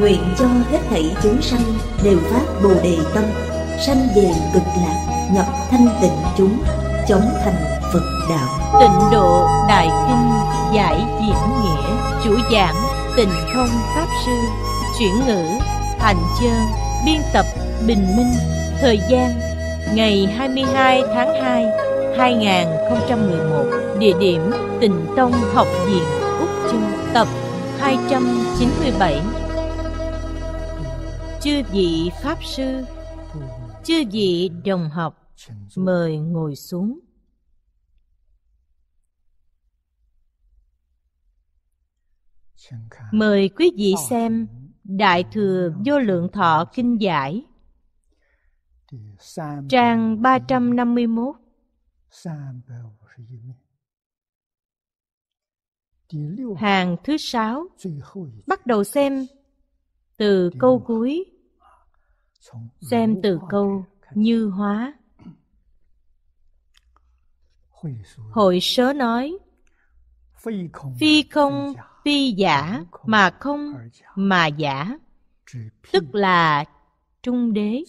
nguyện cho hết thảy chúng sanh đều phát bồ đề tâm sanh về cực lạc nhập thanh tịnh chúng chống thành phật đạo tịnh độ đại kinh giải diễn nghĩa chủ giảng tình không pháp sư chuyển ngữ thành chơn biên tập bình minh thời gian ngày 22 tháng 2 2011 địa điểm Tịnh Tông Học viện Úc Châu tập 297 chư vị pháp sư chư vị đồng học mời ngồi xuống mời quý vị xem đại thừa vô lượng thọ kinh giải trang 351 hàng thứ sáu bắt đầu xem từ câu cuối xem từ câu như hóa hội sớ nói phi không phi giả mà không mà giả tức là trung đế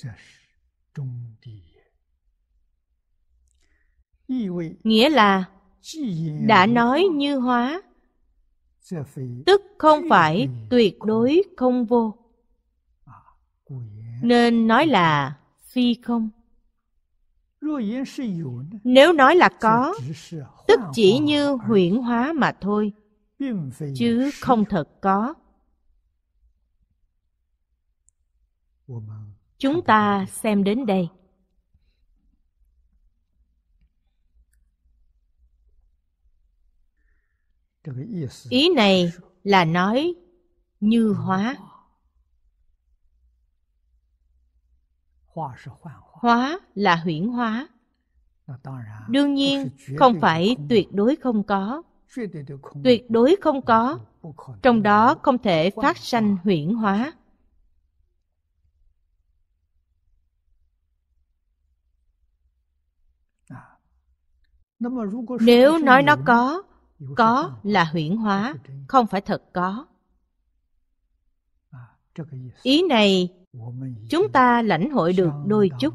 nghĩa là đã nói như hóa tức không phải tuyệt đối không vô nên nói là phi không nếu nói là có tức chỉ như huyễn hóa mà thôi chứ không thật có chúng ta xem đến đây ý này là nói như hóa Hóa là huyễn hóa. Đương nhiên, không phải tuyệt đối không có. Tuyệt đối không có. Trong đó không thể phát sanh huyễn hóa. Nếu nói nó có, có là huyễn hóa, không phải thật có. Ý này chúng ta lãnh hội được đôi chút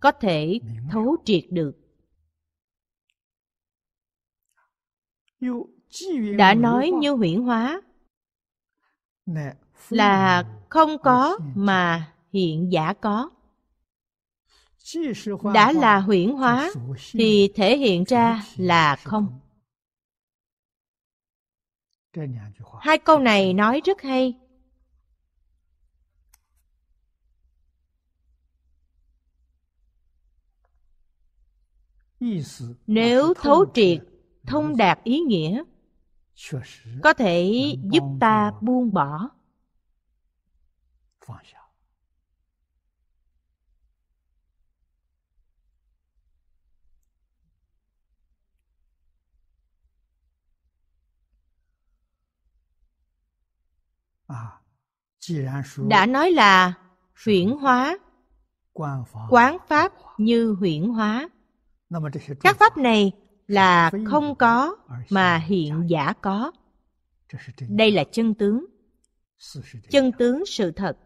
có thể thấu triệt được đã nói như huyễn hóa là không có mà hiện giả có đã là huyễn hóa thì thể hiện ra là không Hai câu này nói rất hay. Nếu thấu triệt, thông đạt ý nghĩa, có thể giúp ta buông bỏ đã nói là huyển hóa quán pháp như huyển hóa các pháp này là không có mà hiện giả có đây là chân tướng chân tướng sự thật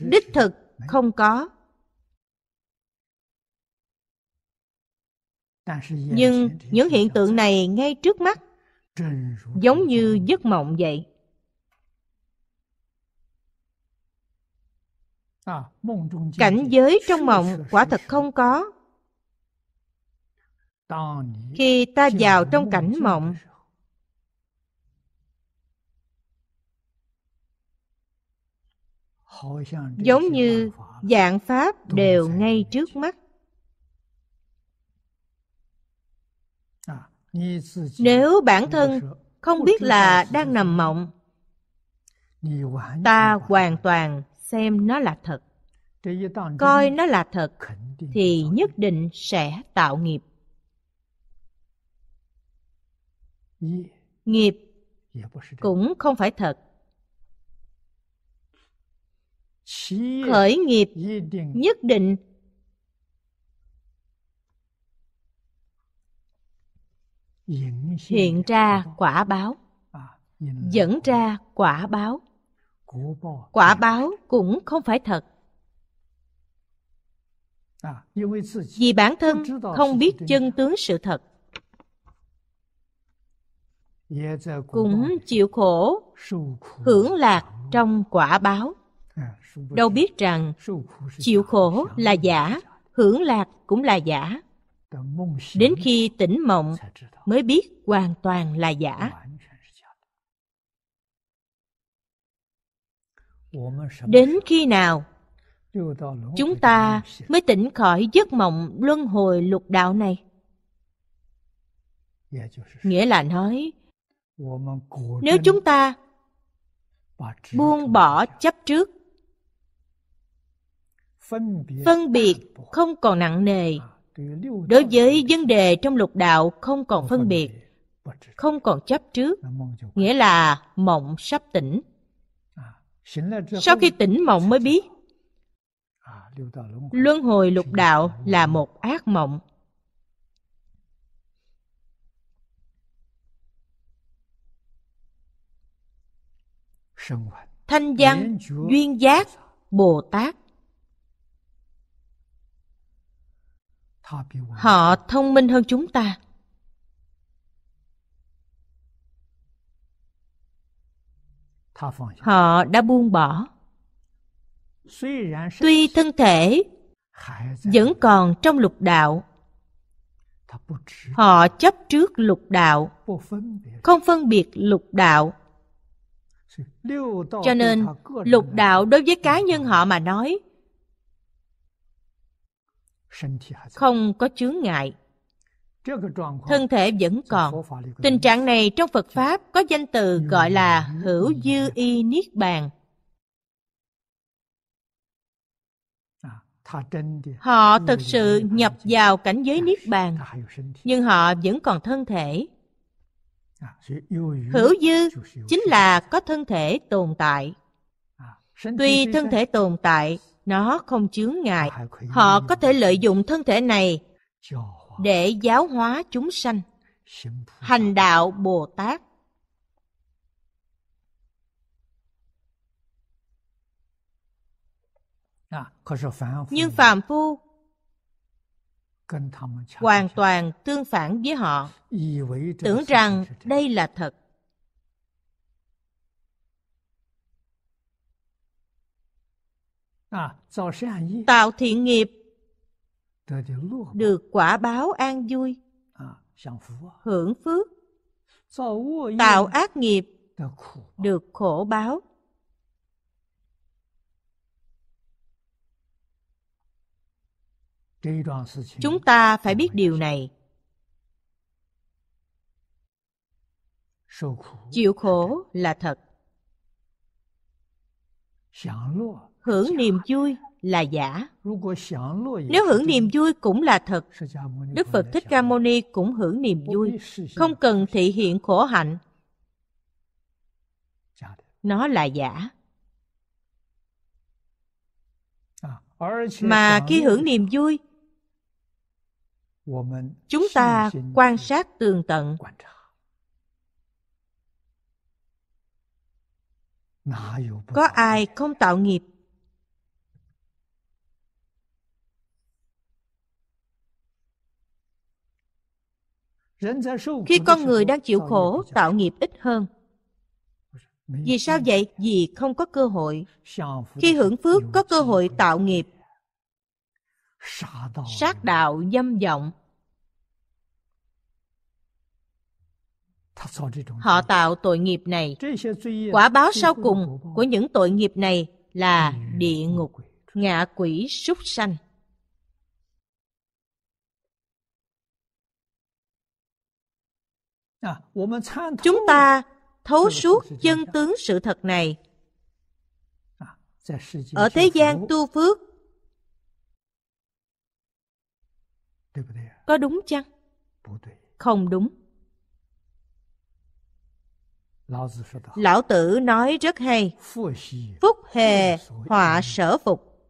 đích thực không có nhưng những hiện tượng này ngay trước mắt giống như giấc mộng vậy À, cảnh giới trong mộng quả thật không có khi ta vào trong cảnh mộng giống như dạng pháp đều ngay trước mắt à, nếu bản thân không biết là đang nằm mộng ta hoàn toàn xem nó là thật coi nó là thật thì nhất định sẽ tạo nghiệp nghiệp cũng không phải thật khởi nghiệp nhất định hiện ra quả báo dẫn ra quả báo quả báo cũng không phải thật vì bản thân không biết chân tướng sự thật cũng chịu khổ hưởng lạc trong quả báo đâu biết rằng chịu khổ là giả hưởng lạc cũng là giả đến khi tỉnh mộng mới biết hoàn toàn là giả Đến khi nào chúng ta mới tỉnh khỏi giấc mộng luân hồi lục đạo này? Nghĩa là nói, nếu chúng ta buông bỏ chấp trước, phân biệt không còn nặng nề, đối với vấn đề trong lục đạo không còn phân biệt, không còn chấp trước, nghĩa là mộng sắp tỉnh. Sau khi tỉnh mộng mới biết, luân hồi lục đạo là một ác mộng. Thanh văn, duyên giác, Bồ Tát. Họ thông minh hơn chúng ta. Họ đã buông bỏ. Tuy thân thể vẫn còn trong lục đạo, họ chấp trước lục đạo, không phân biệt lục đạo. Cho nên, lục đạo đối với cá nhân họ mà nói không có chướng ngại thân thể vẫn còn tình trạng này trong phật pháp có danh từ gọi là hữu dư y niết bàn à, họ thực sự nhập vào cảnh giới dạ, niết bàn nhưng họ vẫn còn thân thể à, hữu dư chính là có thân thể tồn tại à, tuy thân thể tồn tại nó không chướng ngại họ có thể lợi dụng thân thể này để giáo hóa chúng sanh hành đạo bồ tát nhưng phàm phu hoàn toàn tương phản với họ tưởng rằng đây là thật tạo thiện nghiệp được quả báo an vui à, hưởng phước tạo ác nghiệp được khổ báo chúng ta phải biết điều này chịu khổ là thật hưởng niềm vui là giả. Nếu hưởng niềm vui cũng là thật, Đức Phật Thích Ca Mâu Ni cũng hưởng niềm vui, không cần thị hiện khổ hạnh. Nó là giả. Mà khi hưởng niềm vui, chúng ta quan sát tường tận có ai không tạo nghiệp Khi con người đang chịu khổ, tạo nghiệp ít hơn. Vì sao vậy? Vì không có cơ hội. Khi hưởng phước có cơ hội tạo nghiệp. Sát đạo dâm vọng. Họ tạo tội nghiệp này. Quả báo sau cùng của những tội nghiệp này là địa ngục, ngạ quỷ súc sanh. À, Chúng ta thấu suốt chân tướng sự thật này. À, ở thế gian tu phước, có đúng chăng? Không đúng. Lão Tử nói rất hay, phúc hề họa sở phục,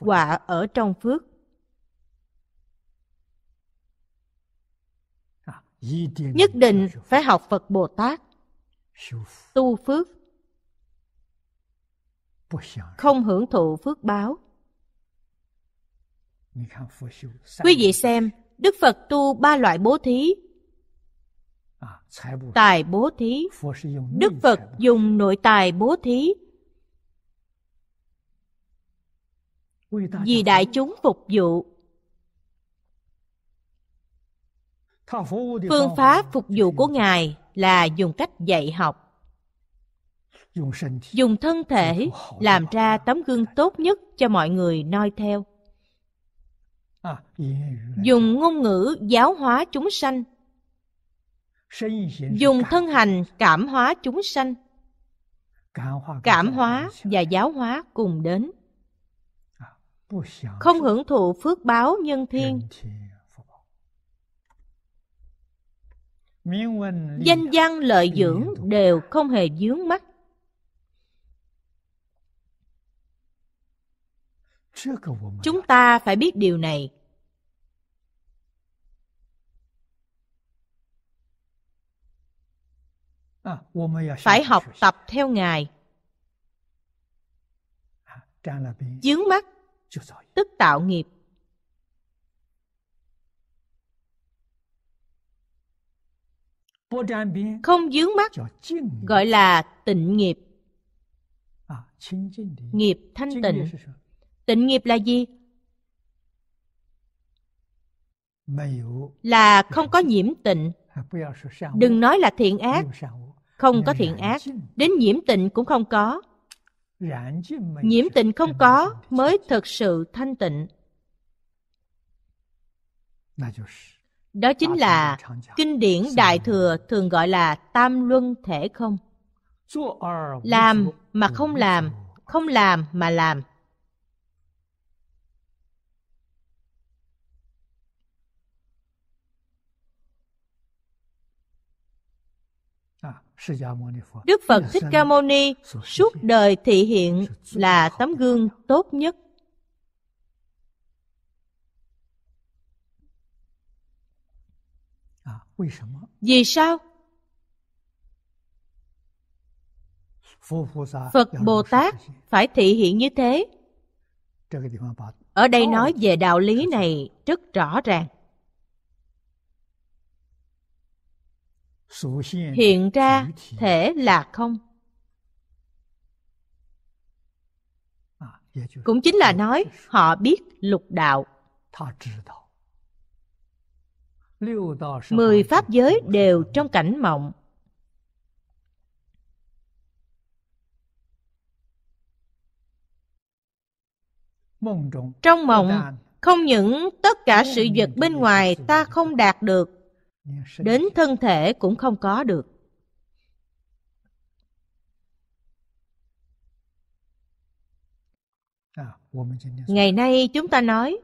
họa ở trong phước nhất định phải học phật bồ tát tu phước không hưởng thụ phước báo quý vị xem đức phật tu ba loại bố thí tài bố thí đức phật dùng nội tài bố thí vì đại chúng phục vụ Phương pháp phục vụ của Ngài là dùng cách dạy học. Dùng thân thể làm ra tấm gương tốt nhất cho mọi người noi theo. Dùng ngôn ngữ giáo hóa chúng sanh. Dùng thân hành cảm hóa chúng sanh. Cảm hóa và giáo hóa cùng đến. Không hưởng thụ phước báo nhân thiên Danh văn lợi dưỡng đều không hề dướng mắt Chúng ta phải biết điều này à, Phải học tập theo Ngài à, Dướng mắt Tức tạo nghiệp không dướng mắt gọi là tịnh nghiệp à, nghiệp thanh tịnh tịnh nghiệp là gì là không có nhiễm tịnh à, đừng nói là thiện ác không có thiện ác đến nhiễm tịnh cũng không có nhiễm tịnh không có mới thật sự thanh tịnh đó chính là kinh điển đại thừa thường gọi là tam luân thể không làm mà không làm không làm mà làm Đức Phật Thích Ca Mâu Ni suốt đời thị hiện là tấm gương tốt nhất. Vì sao? Phật Bồ Tát phải thị hiện như thế. Ở đây nói về đạo lý này rất rõ ràng. Hiện ra thể là không. Cũng chính là nói họ biết lục đạo mười pháp giới đều trong cảnh mộng trong mộng không những tất cả sự vật bên ngoài ta không đạt được đến thân thể cũng không có được ngày nay chúng ta nói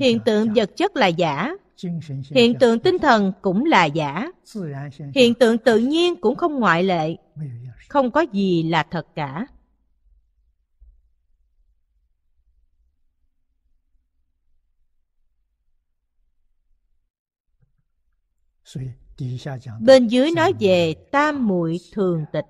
hiện tượng vật chất là giả hiện tượng tinh thần cũng là giả hiện tượng tự nhiên cũng không ngoại lệ không có gì là thật cả bên dưới nói về tam muội thường tịch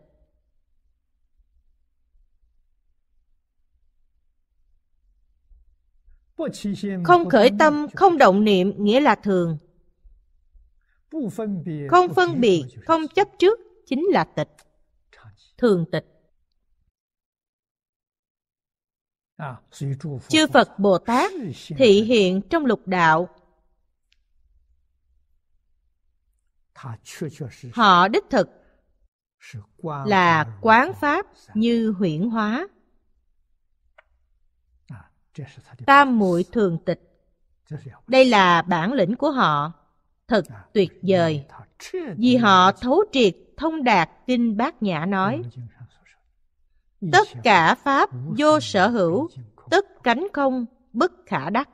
Không khởi tâm, không động niệm nghĩa là thường. Không phân biệt, không chấp trước chính là tịch, thường tịch. À, Chư Phật Bồ Tát thị hiện trong lục đạo. Họ đích thực là quán pháp như huyển hóa tam muội thường tịch đây là bản lĩnh của họ thật à, tuyệt vời vì họ thấu triệt thông đạt kinh bát nhã nói tất cả pháp vô sở hữu tất cánh không bất khả đắc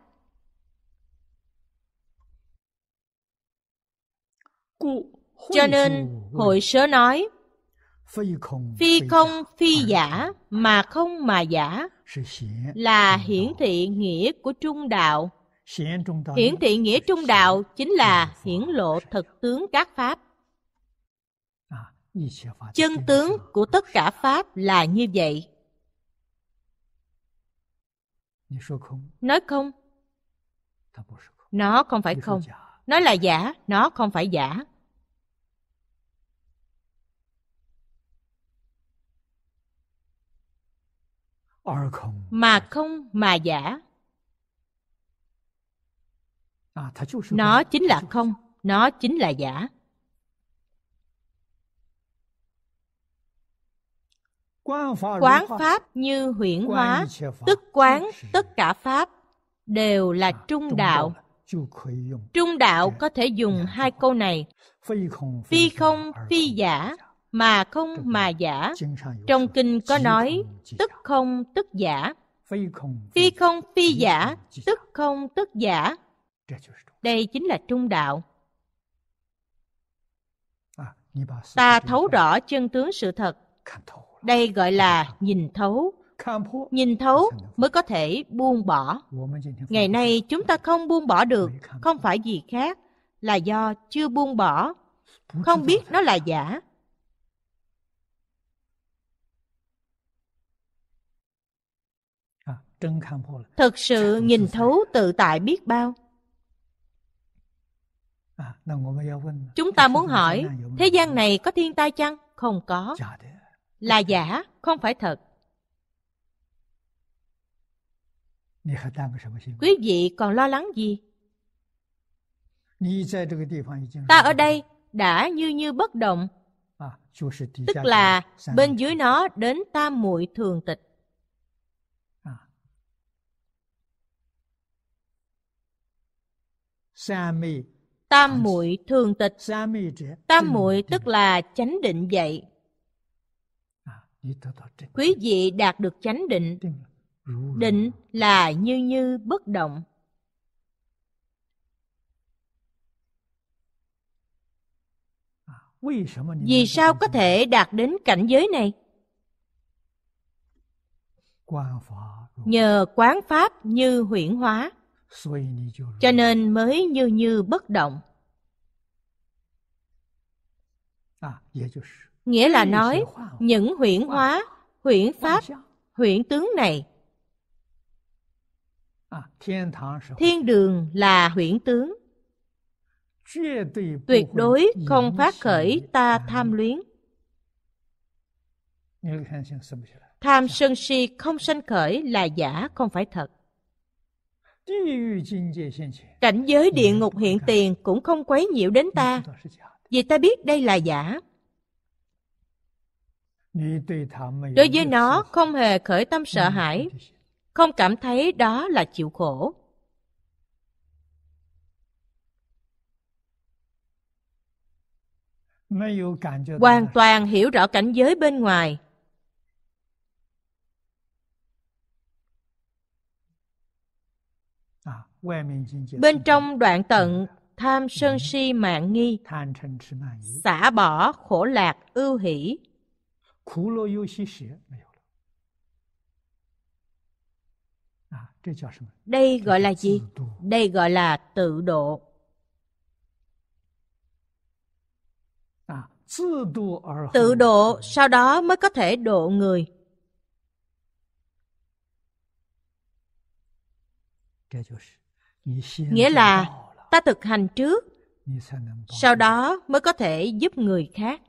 cho nên hội sớ nói phi không phi giả mà không mà giả là hiển thị nghĩa của trung đạo hiển thị nghĩa trung đạo chính là hiển lộ thực tướng các pháp à, chân tướng của tất cả pháp là như vậy nói không nó không phải không nó là giả nó không phải giả mà không mà giả à, nó chính là không nó chính là giả quán pháp như huyển hóa tức quán tất cả pháp đều là à, trung đạo trung đạo có thể dùng hai câu này phi không phi giả mà không mà giả trong kinh có nói tức không tức giả phi không phi giả tức không tức giả đây chính là trung đạo à, ta thấu rõ chân tướng sự thật đây gọi là nhìn thấu nhìn thấu mới có thể buông bỏ ngày nay chúng ta không buông bỏ được không phải gì khác là do chưa buông bỏ không biết nó là giả Thật sự nhìn thấu tự tại biết bao. À, Chúng ta muốn hỏi, thế gian này có thiên tai chăng? Không có. Là giả, không phải thật. Quý vị còn lo lắng gì? Ta ở đây đã như như bất động. Tức là bên dưới nó đến tam muội thường tịch. tam muội thường tịch tam muội tức là chánh định vậy à, quý vị đạt được chánh định định là như như bất động à, vì sao có thể đạt đến cảnh giới này nhờ quán pháp như huyển hóa cho nên mới như như bất động à, nghĩa là nói những huyễn hóa huyễn pháp huyễn tướng này à, thiên đường là huyễn tướng tuyệt đối không phát khởi ta tham luyến tham sân si không sanh khởi là giả không phải thật Cảnh giới địa ngục hiện tiền cũng không quấy nhiễu đến ta, vì ta biết đây là giả. Đối với nó không hề khởi tâm sợ hãi, không cảm thấy đó là chịu khổ. Hoàn toàn hiểu rõ cảnh giới bên ngoài, Bên trong đoạn tận tham sân si mạng nghi, xả bỏ khổ lạc ưu hỷ. Đây gọi là gì? Đây gọi là tự độ. Tự độ sau đó mới có thể độ người. Đây nghĩa là ta thực hành trước sau đó mới có thể giúp người khác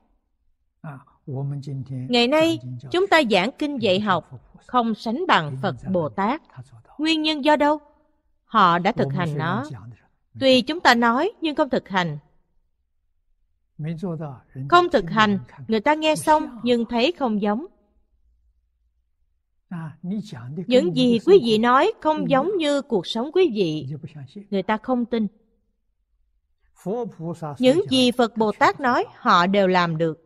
ngày nay chúng ta giảng kinh dạy học không sánh bằng phật bồ tát nguyên nhân do đâu họ đã thực hành nó tuy chúng ta nói nhưng không thực hành không thực hành người ta nghe xong nhưng thấy không giống những gì quý vị nói không giống như cuộc sống quý vị người ta không tin những gì phật bồ tát nói họ đều làm được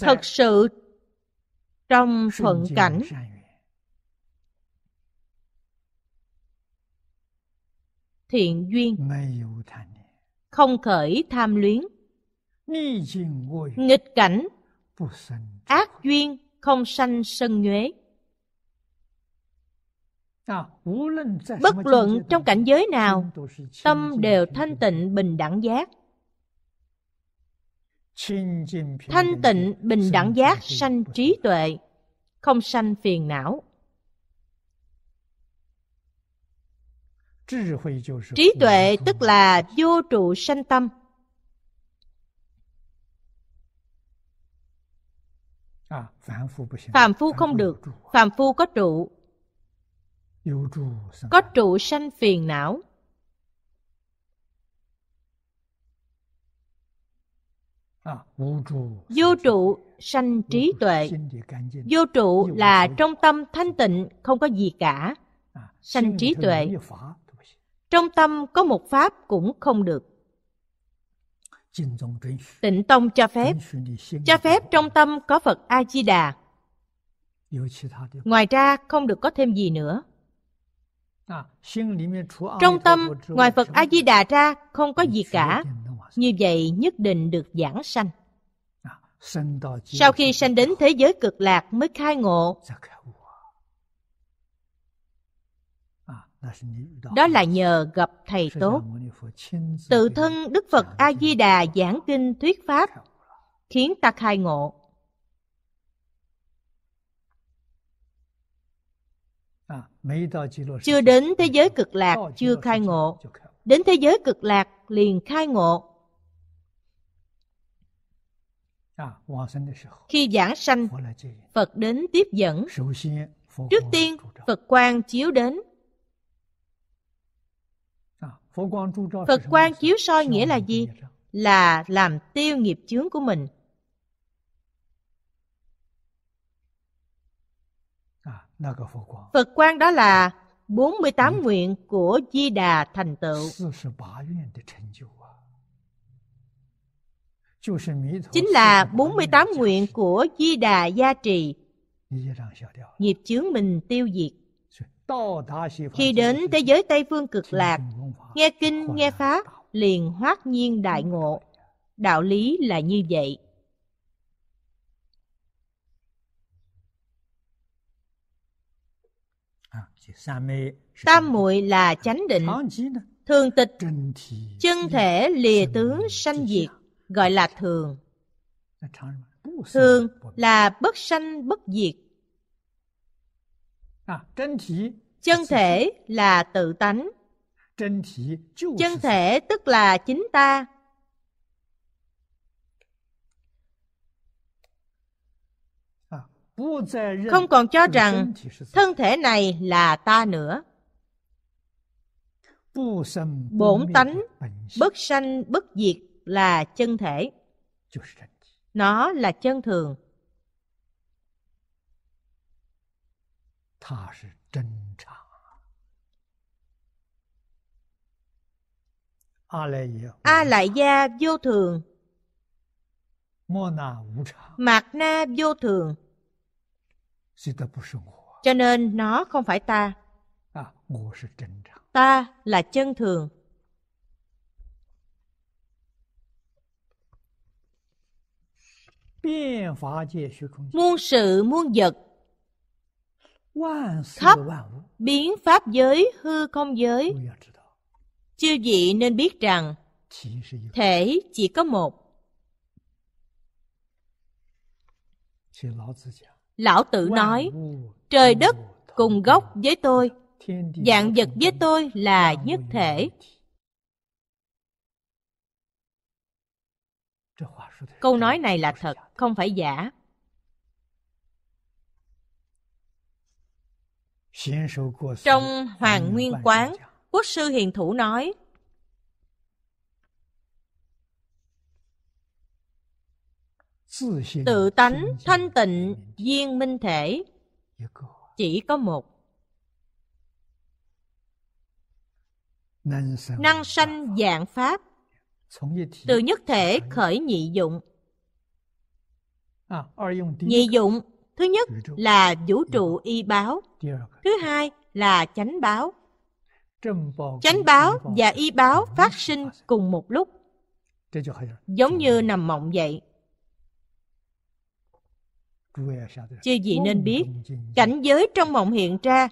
thật sự trong thuận cảnh thiện duyên không khởi tham luyến. Nghịch cảnh, ác duyên không sanh sân nhuế. Bất luận trong cảnh giới nào, tâm đều thanh tịnh bình đẳng giác. Thanh tịnh bình đẳng giác sanh trí tuệ, không sanh phiền não. Trí tuệ tức là vô trụ sanh tâm. À, phạm phu không được, phạm phu có trụ. Có trụ sanh phiền não. Vô trụ sanh trí tuệ. Vô trụ là trong tâm thanh tịnh, không có gì cả. Sanh trí tuệ trong tâm có một pháp cũng không được tịnh tông cho phép cho phép trong tâm có phật a di đà ngoài ra không được có thêm gì nữa à, trong tâm ngoài phật a di đà ra không có gì cả như vậy nhất định được giảng sanh à, sau khi sanh đến thế giới cực lạc mới khai ngộ dạ đó là nhờ gặp thầy tốt tự thân đức phật a di đà giảng kinh thuyết pháp khiến ta khai ngộ à, chưa đến thế giới cực lạc chưa khai ngộ đến thế giới cực lạc liền khai ngộ à, khi giảng sanh phật đến tiếp dẫn trước tiên phật quang chiếu đến Phật quan chiếu soi nghĩa là gì? Là làm tiêu nghiệp chướng của mình. À, Phật quan đó là 48 ừ. nguyện của Di Đà thành tựu. Chính là 48 nguyện của Di Đà gia trì. Nghiệp chướng mình tiêu diệt. Khi đến thế giới Tây Phương cực lạc, nghe kinh, nghe pháp, liền hoát nhiên đại ngộ. Đạo lý là như vậy. Tam muội là chánh định, thường tịch, chân thể lìa tướng sanh diệt, gọi là thường. Thường là bất sanh bất diệt, chân thể là tự tánh chân thể tức là chính ta không còn cho rằng thân thể này là ta nữa bổn tánh bất sanh bất diệt là chân thể nó là chân thường 他是真常。A Lại Gia vô thường Mạc Na vô thường Cho nên nó không phải ta Ta là chân thường Muôn sự muôn vật khắp biến pháp giới hư không giới chư vị nên biết rằng thể chỉ có một lão tử nói trời đất cùng gốc với tôi dạng vật với tôi là nhất thể câu nói này là thật không phải giả Trong Hoàng Nguyên Quán, Quốc sư Hiền Thủ nói, Tự tánh, thanh tịnh, viên minh thể, chỉ có một. Năng sanh dạng pháp, từ nhất thể khởi nhị dụng. À, nhị dụng Thứ nhất là vũ trụ y báo. Thứ hai là chánh báo. Chánh báo và y báo phát sinh cùng một lúc. Giống như nằm mộng vậy. chưa gì nên biết, cảnh giới trong mộng hiện ra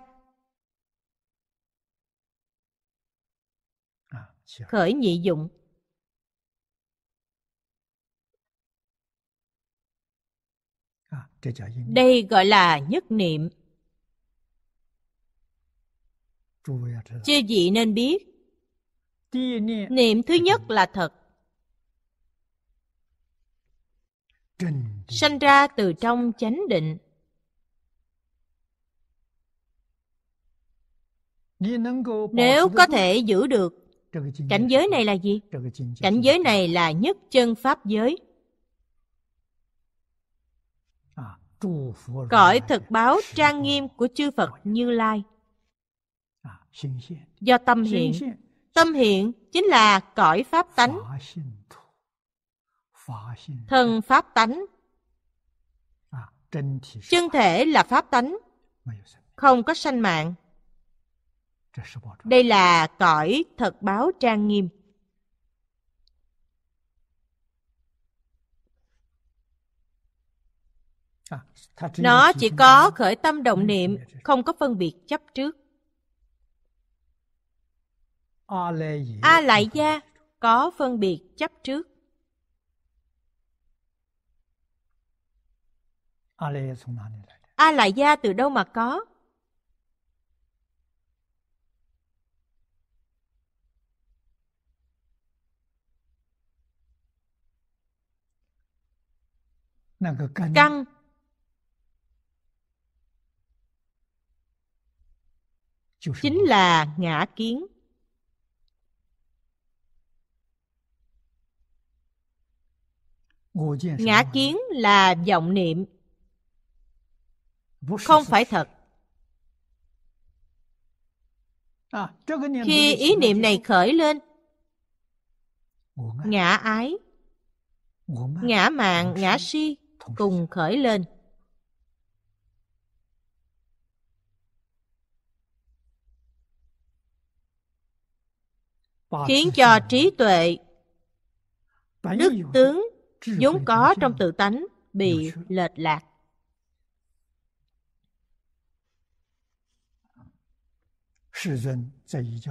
à, khởi nhị dụng Đây gọi là nhất niệm. Chư vị nên biết, niệm thứ nhất là thật. Sanh ra từ trong chánh định. Nếu có thể giữ được Cảnh giới này là gì? Cảnh giới này là nhất chân pháp giới cõi thực báo trang nghiêm của chư Phật Như Lai. À, Do tâm hiện, tâm hiện chính là cõi pháp tánh. Thân pháp tánh. À, Chân thể là pháp tánh, không có sanh mạng. Đây là cõi thật báo trang nghiêm. nó chỉ có khởi tâm động niệm không có phân biệt chấp trước a lại gia có phân biệt chấp trước a lại gia từ đâu mà có căn chính là ngã kiến ngã kiến là vọng niệm không phải thật à, khi ý niệm này khởi lên ngã ái ngã mạng ngã si cùng khởi lên khiến cho trí tuệ đức tướng vốn có trong tự tánh bị lệch lạc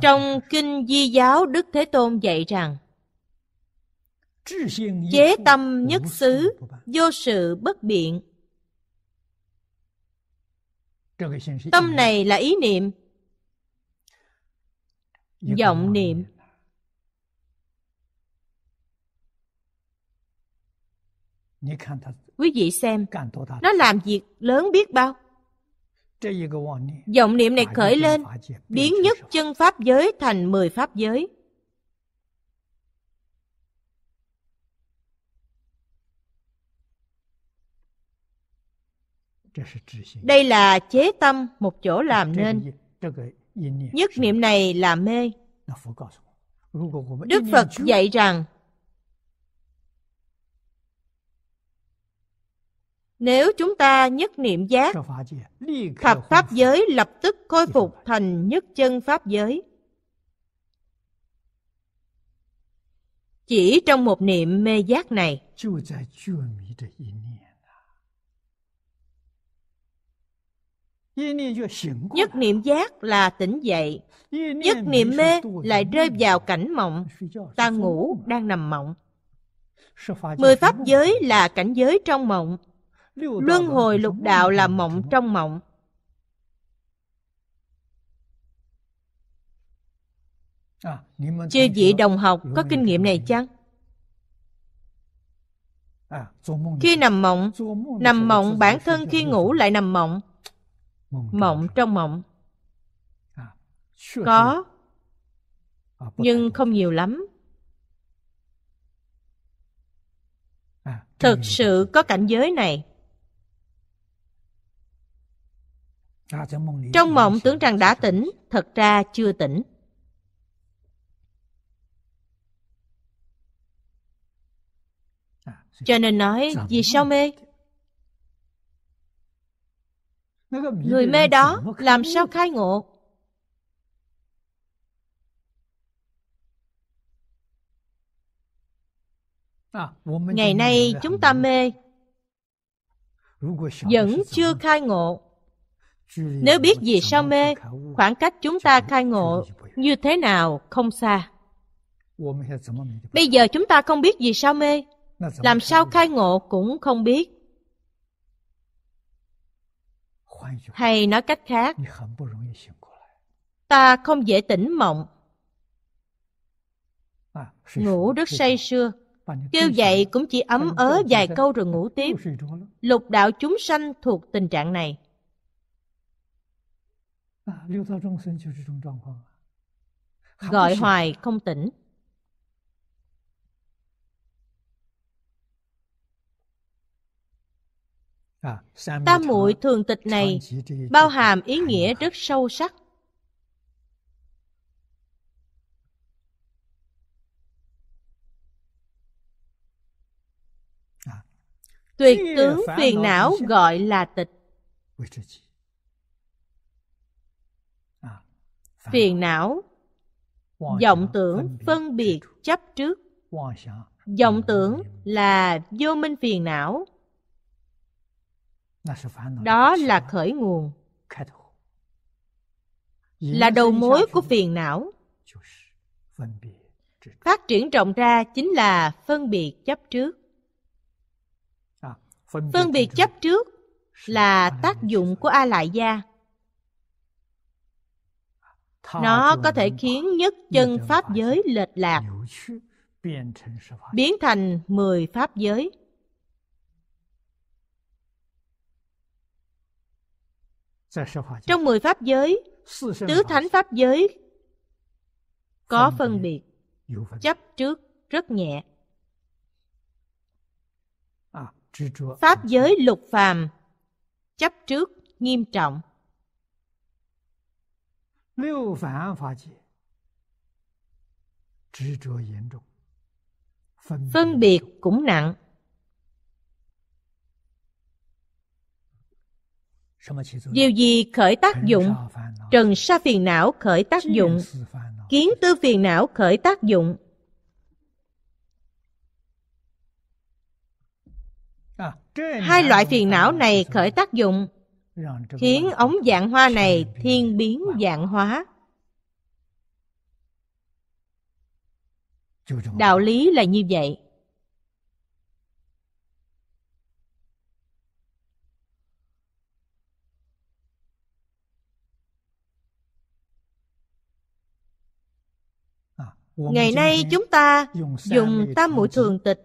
trong kinh di giáo đức thế tôn dạy rằng chế tâm nhất xứ vô sự bất biện tâm này là ý niệm vọng niệm Quý vị xem, nó làm việc lớn biết bao. vọng niệm này khởi lên, biến nhất chân pháp giới thành mười pháp giới. Đây là chế tâm một chỗ làm nên. Nhất niệm này là mê. Đức Phật dạy rằng Nếu chúng ta nhất niệm giác, thập pháp giới lập tức khôi phục thành nhất chân pháp giới. Chỉ trong một niệm mê giác này, Nhất niệm giác là tỉnh dậy Nhất niệm mê lại rơi vào cảnh mộng Ta ngủ đang nằm mộng Mười pháp giới là cảnh giới trong mộng Luân hồi lục đạo là mộng trong mộng à, chưa vị đồng học có kinh nghiệm này chăng? À, khi nằm mộng, nằm mộng bản thân khi ngủ lại nằm mộng. Mộng trong mộng. À, có, nhưng không nhiều lắm. Thực sự có cảnh giới này. Trong mộng tưởng rằng đã tỉnh, thật ra chưa tỉnh. À, Cho nên nói, dạ vì vâng. sao mê? Người mê đó làm sao khai ngộ? À, Ngày nay chúng ta mê Vẫn chưa khai ngộ nếu biết gì sao mê, khoảng cách chúng ta khai ngộ như thế nào không xa. Bây giờ chúng ta không biết gì sao mê, làm sao khai ngộ cũng không biết. Hay nói cách khác, ta không dễ tỉnh mộng. Ngủ rất say sưa, kêu dậy cũng chỉ ấm ớ vài câu rồi ngủ tiếp. Lục đạo chúng sanh thuộc tình trạng này. Gọi hoài không tỉnh. Tam muội thường tịch này bao hàm ý nghĩa rất sâu sắc. Tuyệt tướng phiền não gọi là tịch. phiền não vọng tưởng phân biệt chấp trước vọng tưởng là vô minh phiền não đó là khởi nguồn là đầu mối của phiền não phát triển rộng ra chính là phân biệt chấp trước phân biệt chấp trước là tác dụng của a lại gia nó có thể khiến nhất chân pháp giới lệch lạc biến thành mười pháp giới trong mười pháp giới tứ thánh pháp giới có phân biệt chấp trước rất nhẹ pháp giới lục phàm chấp trước nghiêm trọng 六凡法界执着严重，phân biệt cũng nặng。Điều gì khởi tác dụng? Trần sa phiền não khởi tác dụng, kiến tư phiền não khởi tác dụng. Hai loại phiền não này khởi tác dụng khiến ống dạng hoa này thiên biến dạng hóa đạo lý là như vậy à, ngày nay chúng ta dùng tam mũi thường tịch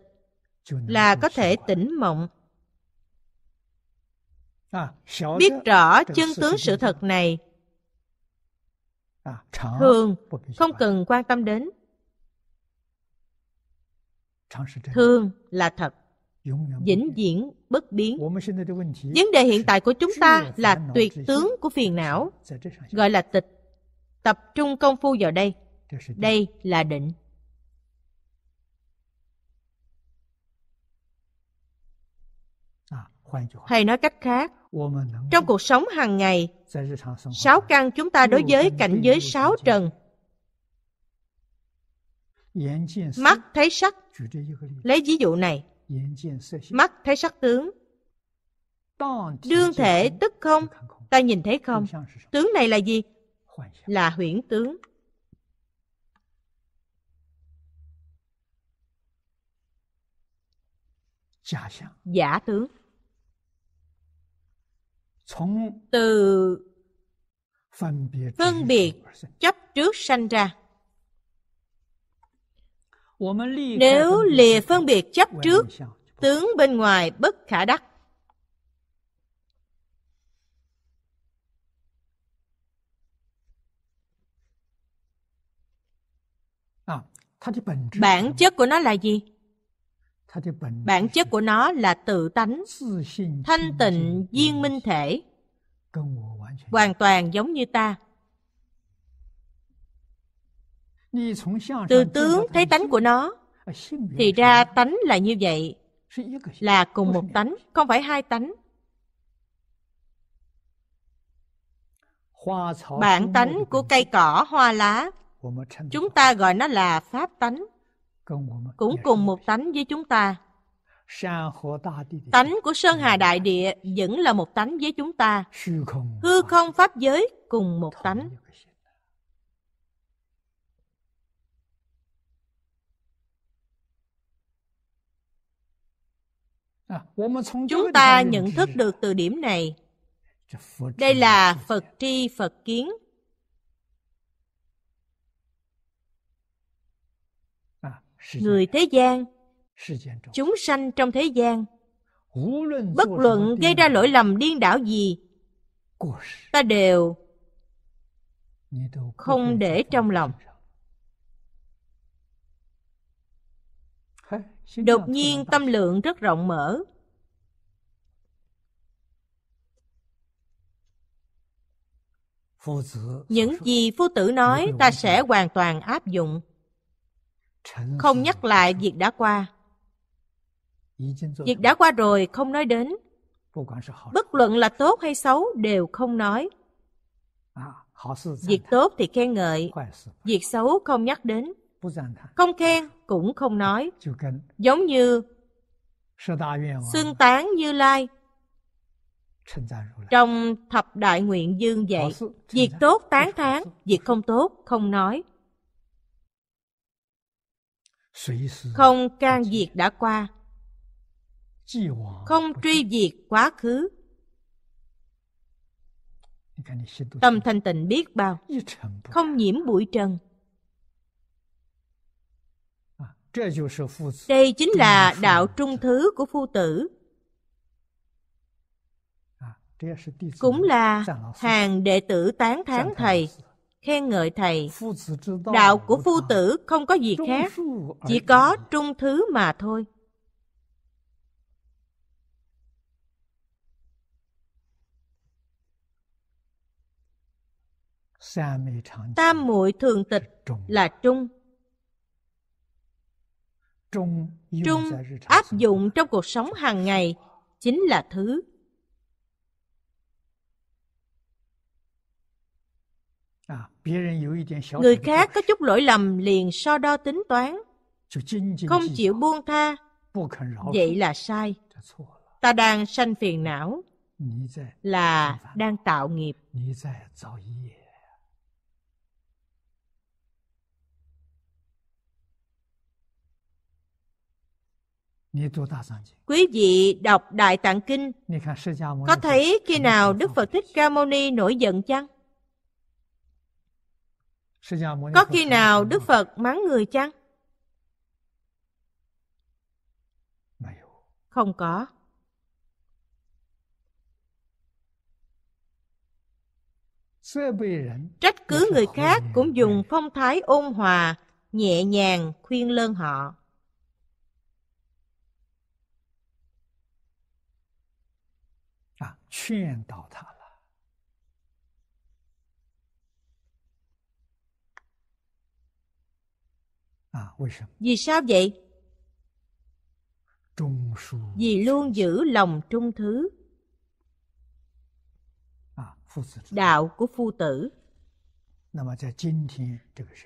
là có thể tỉnh mộng biết rõ chân tướng sự thật này thường không cần quan tâm đến thường là thật vĩnh viễn bất biến vấn đề hiện tại của chúng ta là tuyệt tướng của phiền não gọi là tịch tập trung công phu vào đây đây là định à, hay nói cách khác trong cuộc sống hàng ngày, sáu căn chúng ta đối với cảnh giới sáu trần. Mắt thấy sắc, lấy ví dụ này, mắt thấy sắc tướng, đương thể tức không, ta nhìn thấy không? Tướng này là gì? Là huyễn tướng. Giả tướng từ phân biệt chấp trước sanh ra nếu lìa phân biệt chấp trước tướng bên ngoài bất khả đắc bản chất của nó là gì bản chất của nó là tự tánh thanh tịnh viên minh thể hoàn toàn giống như ta từ tướng thấy tánh của nó thì ra tánh là như vậy là cùng một tánh không phải hai tánh bản tánh của cây cỏ hoa lá chúng ta gọi nó là pháp tánh cũng cùng một tánh với chúng ta. Tánh của Sơn Hà Đại Địa vẫn là một tánh với chúng ta. Hư không Pháp giới cùng một tánh. Chúng ta nhận thức được từ điểm này. Đây là Phật tri Phật kiến. người thế gian chúng sanh trong thế gian bất luận gây ra lỗi lầm điên đảo gì ta đều không để trong lòng đột nhiên tâm lượng rất rộng mở những gì phu tử nói ta sẽ hoàn toàn áp dụng không nhắc lại việc đã qua việc đã qua rồi không nói đến bất luận là tốt hay xấu đều không nói à, việc tốt thì khen ngợi việc xấu không nhắc đến không khen cũng không nói giống như xưng tán như lai trong thập đại nguyện dương vậy việc tốt tán thán việc không tốt không nói không can diệt đã qua không truy diệt quá khứ tâm thanh tịnh biết bao không nhiễm bụi trần đây chính là đạo trung thứ của phu tử cũng là hàng đệ tử tán thán thầy khen ngợi thầy. Đạo của phu tử không có gì khác, chỉ có trung thứ mà thôi. Tam muội thường tịch là trung. Trung áp dụng trong cuộc sống hàng ngày chính là thứ. Người khác có chút lỗi lầm liền so đo tính toán, không chịu buông tha, vậy là sai. Ta đang sanh phiền não, là đang tạo nghiệp. Quý vị đọc Đại Tạng Kinh, có thấy khi nào Đức Phật Thích Ca Mâu Ni nổi giận chăng? Có khi nào Đức Phật mắng người chăng? Không có. Trách cứ người khác cũng dùng phong thái ôn hòa, nhẹ nhàng khuyên lơn họ. À, À, vì sao vậy? Vì luôn giữ lòng trung thứ à, Đạo của phu tử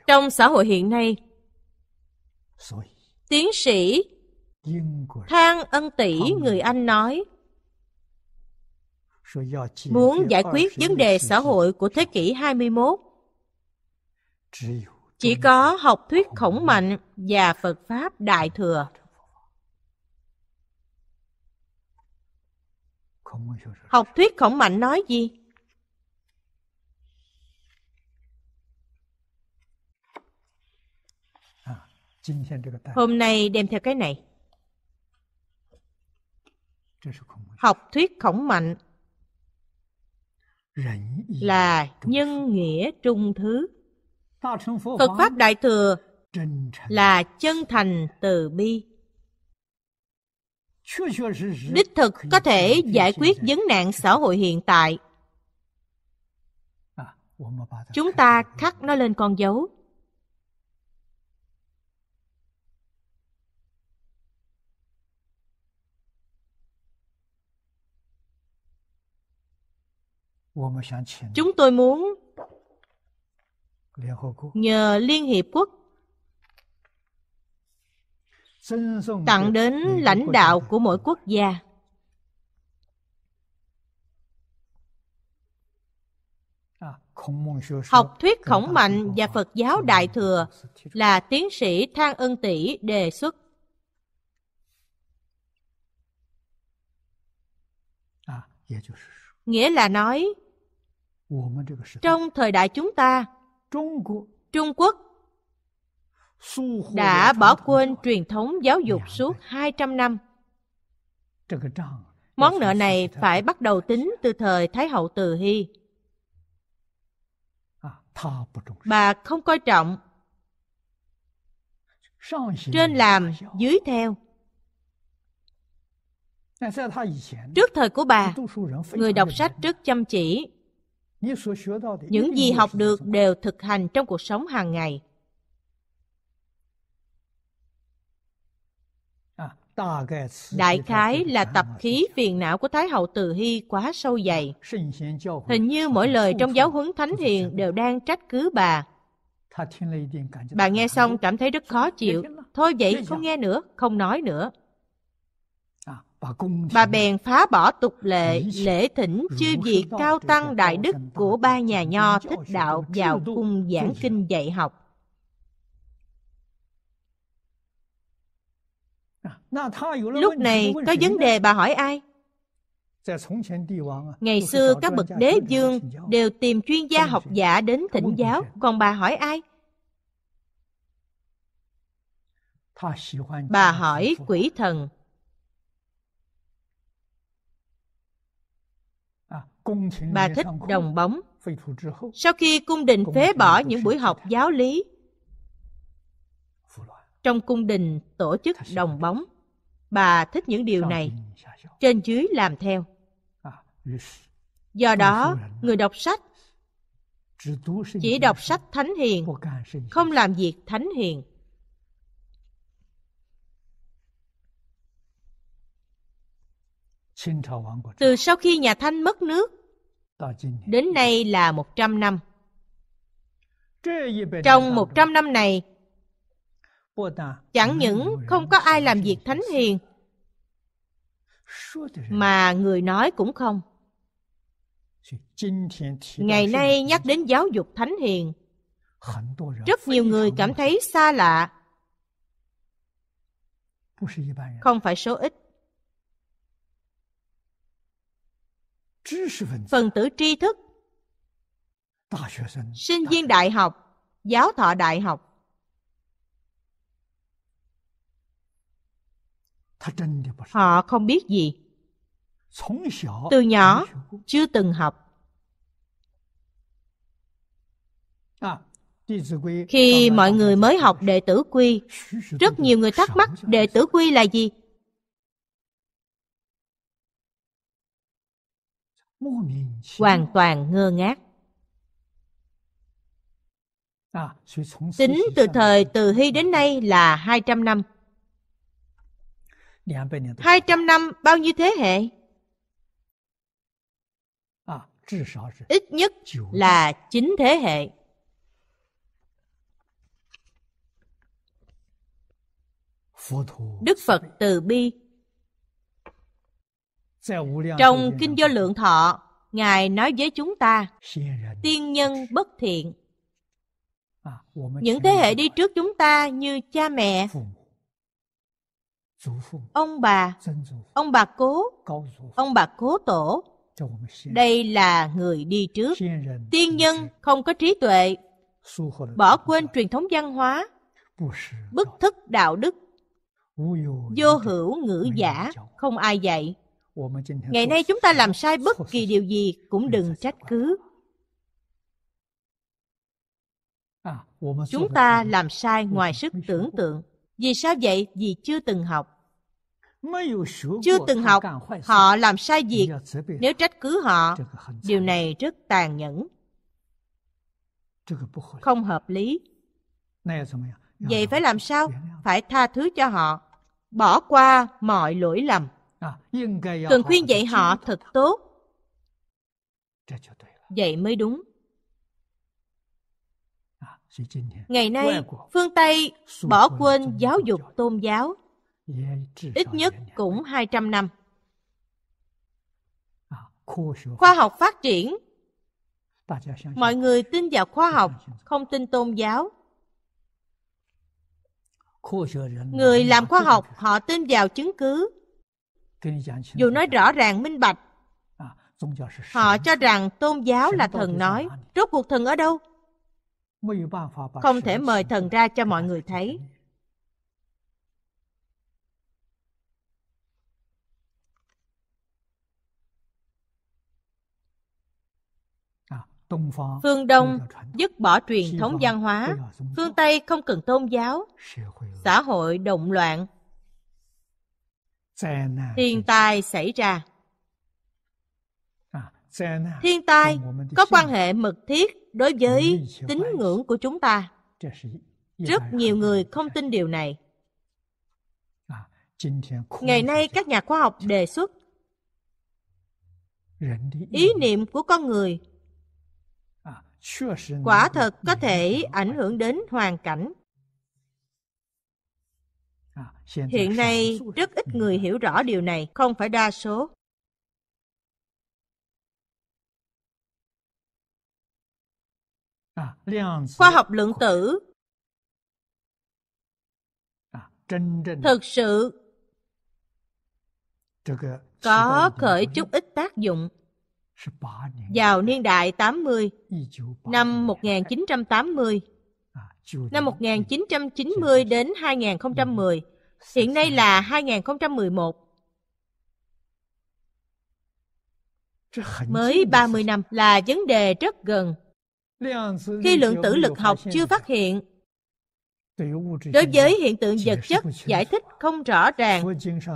Trong xã hội hiện nay Tiến sĩ Thang Ân Tỷ người Anh nói Muốn giải quyết vấn đề xã hội của thế kỷ 21 chỉ có học thuyết khổng mạnh và Phật Pháp Đại Thừa. Học thuyết khổng mạnh nói gì? Hôm nay đem theo cái này. Học thuyết khổng mạnh là nhân nghĩa trung thứ Phật Pháp Đại Thừa là chân thành từ bi. Đích thực có thể giải quyết vấn nạn xã hội hiện tại. Chúng ta khắc nó lên con dấu. Chúng tôi muốn nhờ Liên Hiệp Quốc tặng đến lãnh đạo của mỗi quốc gia. À, Học thuyết khổng mạnh và Phật giáo Đại Thừa là tiến sĩ Thang Ân Tỷ đề xuất. À, Nghĩa là nói, trong thời đại chúng ta, Trung Quốc đã bỏ quên truyền thống giáo dục suốt 200 năm. Món nợ này phải bắt đầu tính từ thời Thái hậu Từ Hy. À, bà không coi trọng. Trên làm, dưới theo. Trước thời của bà, người đọc sách rất chăm chỉ, những gì học được đều thực hành trong cuộc sống hàng ngày à, đại khái là tập khí phiền não của thái hậu từ hy quá sâu dày à, hình như mỗi lời trong giáo huấn thánh hiền đều đang trách cứ bà bà nghe xong cảm thấy rất khó chịu thôi vậy không nghe nữa không nói nữa Bà bèn phá bỏ tục lệ, lễ thỉnh chư vị cao tăng đại đức của ba nhà nho thích đạo vào cung giảng kinh dạy học. À, Lúc này có vấn đề bà hỏi ai? Ngày xưa các bậc đế vương đều tìm chuyên gia học giả đến thỉnh giáo, còn bà hỏi ai? Bà hỏi quỷ thần Bà thích đồng bóng. Sau khi cung đình phế bỏ những buổi học giáo lý, trong cung đình tổ chức đồng bóng, bà thích những điều này, trên dưới làm theo. À, Do đó, người đọc sách chỉ đọc sách thánh hiền, không làm việc thánh hiền. Từ sau khi nhà Thanh mất nước Đến nay là 100 năm Trong 100 năm này Chẳng những không có ai làm việc thánh hiền Mà người nói cũng không Ngày nay nhắc đến giáo dục thánh hiền Rất nhiều người cảm thấy xa lạ Không phải số ít phần tử tri thức sinh viên đại học giáo thọ đại học họ không biết gì từ nhỏ chưa từng học khi mọi người mới học đệ tử quy rất nhiều người thắc mắc đệ tử quy là gì hoàn toàn ngơ ngác à, Tính từ thời Từ Hy đến nay là 200 năm. 200 năm bao nhiêu thế hệ? Ít nhất là 9 thế hệ. Đức Phật từ bi trong Kinh Vô Lượng Thọ, Ngài nói với chúng ta, tiên nhân bất thiện. Những thế hệ đi trước chúng ta như cha mẹ, ông bà, ông bà cố, ông bà cố tổ, đây là người đi trước. Tiên nhân không có trí tuệ, bỏ quên truyền thống văn hóa, bức thức đạo đức, vô hữu ngữ giả, không ai dạy ngày nay chúng ta làm sai bất kỳ điều gì cũng đừng trách cứ chúng ta làm sai ngoài sức tưởng tượng vì sao vậy vì chưa từng học chưa từng học họ làm sai việc nếu trách cứ họ điều này rất tàn nhẫn không hợp lý vậy phải làm sao phải tha thứ cho họ bỏ qua mọi lỗi lầm À, cần khuyên dạy họ thật tốt vậy mới đúng à, ngày nay phương tây bỏ quên giáo dục tôn giáo ít nhất cũng 200 năm à, khoa học phát triển mọi người tin vào khoa học không tin tôn giáo người làm khoa học họ tin vào chứng cứ dù nói rõ ràng minh bạch, họ cho rằng tôn giáo là thần nói. Rốt cuộc thần ở đâu? Không thể mời thần ra cho mọi người thấy. Phương Đông dứt bỏ truyền thống văn hóa, phương Tây không cần tôn giáo, xã hội động loạn, À, thiên tai xảy ra à, à, thiên tai có quan hệ mật thiết đối với tín ngưỡng của chúng ta rất nhiều người không tin điều này ngày nay các nhà khoa học đề xuất ý niệm của con người quả thật có thể ảnh hưởng đến hoàn cảnh À, hiện nay rất ít người hiểu rõ điều này không phải đa số à, khoa học lượng tử à, thực sự có khởi chút ít tác dụng vào niên đại 80, năm 1980, năm 1990 đến 2010, hiện nay là 2011. Mới 30 năm là vấn đề rất gần. Khi lượng tử lực học chưa phát hiện, đối với hiện tượng vật chất giải thích không rõ ràng,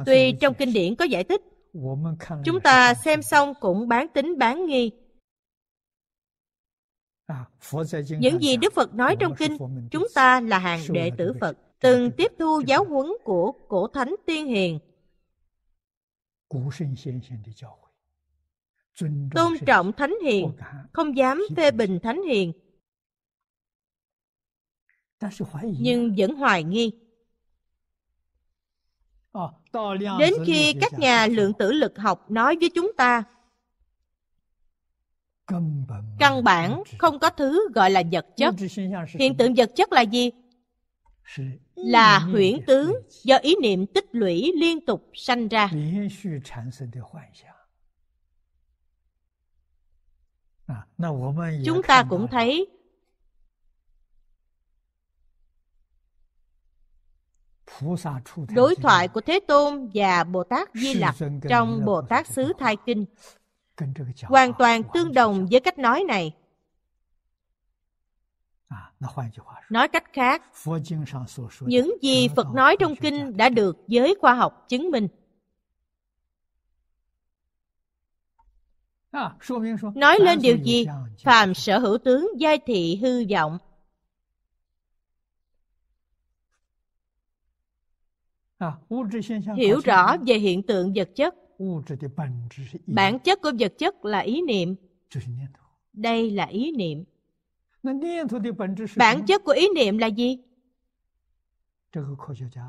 tuy trong kinh điển có giải thích, chúng ta xem xong cũng bán tính bán nghi. À, Những gì Đức Phật nói trong kinh, chúng ta là hàng đệ tử Phật, từng tiếp thu giáo huấn của cổ thánh tiên hiền. Tôn trọng thánh hiền, không dám phê bình thánh hiền, nhưng vẫn hoài nghi. À, Đến khi các nhà lượng tử lực học nói với chúng ta, căn bản không có thứ gọi là vật chất hiện tượng vật chất là gì là huyễn tướng do ý niệm tích lũy liên tục sanh ra chúng ta cũng thấy đối thoại của thế tôn và bồ tát di lặc trong bồ tát xứ thai kinh hoàn toàn tương đồng với cách nói này à, nói cách khác những gì phật nói trong kinh đã được giới khoa học chứng minh à, nói lên điều gì phàm sở hữu tướng giai thị hư vọng à, hiểu rõ về hiện tượng vật chất Bản chất của vật chất là ý niệm. Đây là ý niệm. Bản chất của ý niệm là gì?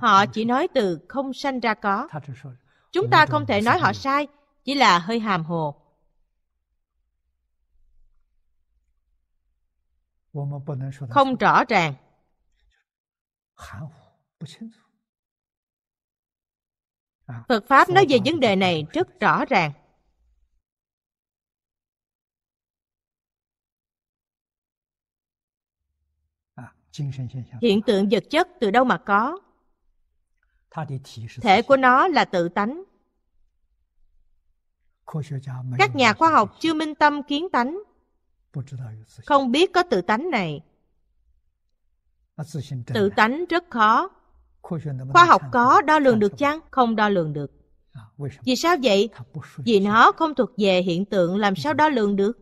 Họ chỉ nói từ không sanh ra có. Chúng ta không thể nói họ sai, chỉ là hơi hàm hồ. Không rõ ràng phật à, pháp nói về vấn đề này rất rõ ràng à, hiện tượng vật chất từ đâu mà có thể của nó là tự tánh các nhà khoa học chưa minh tâm kiến tánh không biết có tự tánh này tự tánh rất khó khoa học có đo lường được chăng không đo lường được vì sao vậy vì nó không thuộc về hiện tượng làm sao đo lường được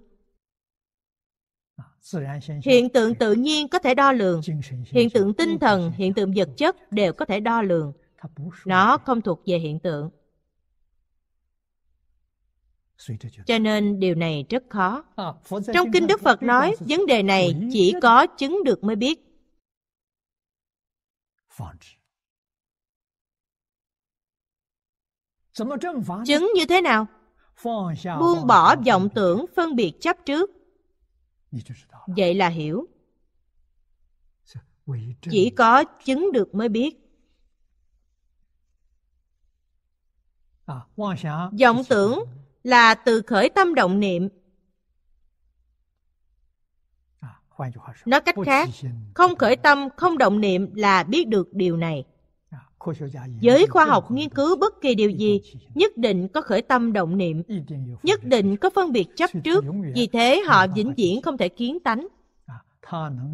hiện tượng tự nhiên có thể đo lường hiện tượng tinh thần hiện tượng vật chất đều có thể đo lường nó không thuộc về hiện tượng cho nên điều này rất khó trong kinh đức phật nói vấn đề này chỉ có chứng được mới biết Chứng như thế nào? Buông bỏ vọng tưởng phân biệt chấp trước. Vậy là hiểu. Chỉ có chứng được mới biết. Vọng tưởng là từ khởi tâm động niệm. Nói cách khác, không khởi tâm, không động niệm là biết được điều này giới khoa học nghiên cứu bất kỳ điều gì nhất định có khởi tâm động niệm nhất định có phân biệt chấp trước vì thế họ vĩnh viễn không thể kiến tánh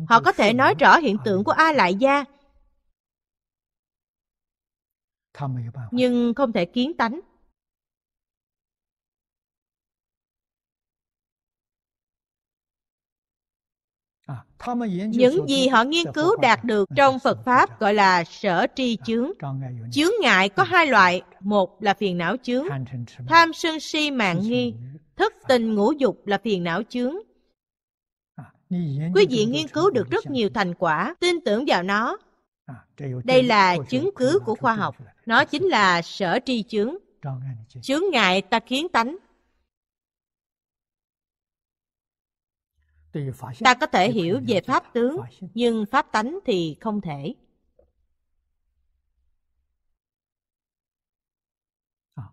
họ có thể nói rõ hiện tượng của a lại gia nhưng không thể kiến tánh À, những gì họ nghiên cứu đạt được ừ, trong phật pháp gọi là sở tri à, chướng chướng ngại có ừ. hai loại một là phiền não chướng tham sân si mạng nghi thức tình ngũ dục là phiền não chướng à, quý vị nghiên cứu được rất nhiều thành quả tin tưởng vào nó đây là chứng cứ của khoa học nó chính là sở tri chướng chướng ngại ta kiến tánh ta có thể hiểu về pháp tướng nhưng pháp tánh thì không thể à,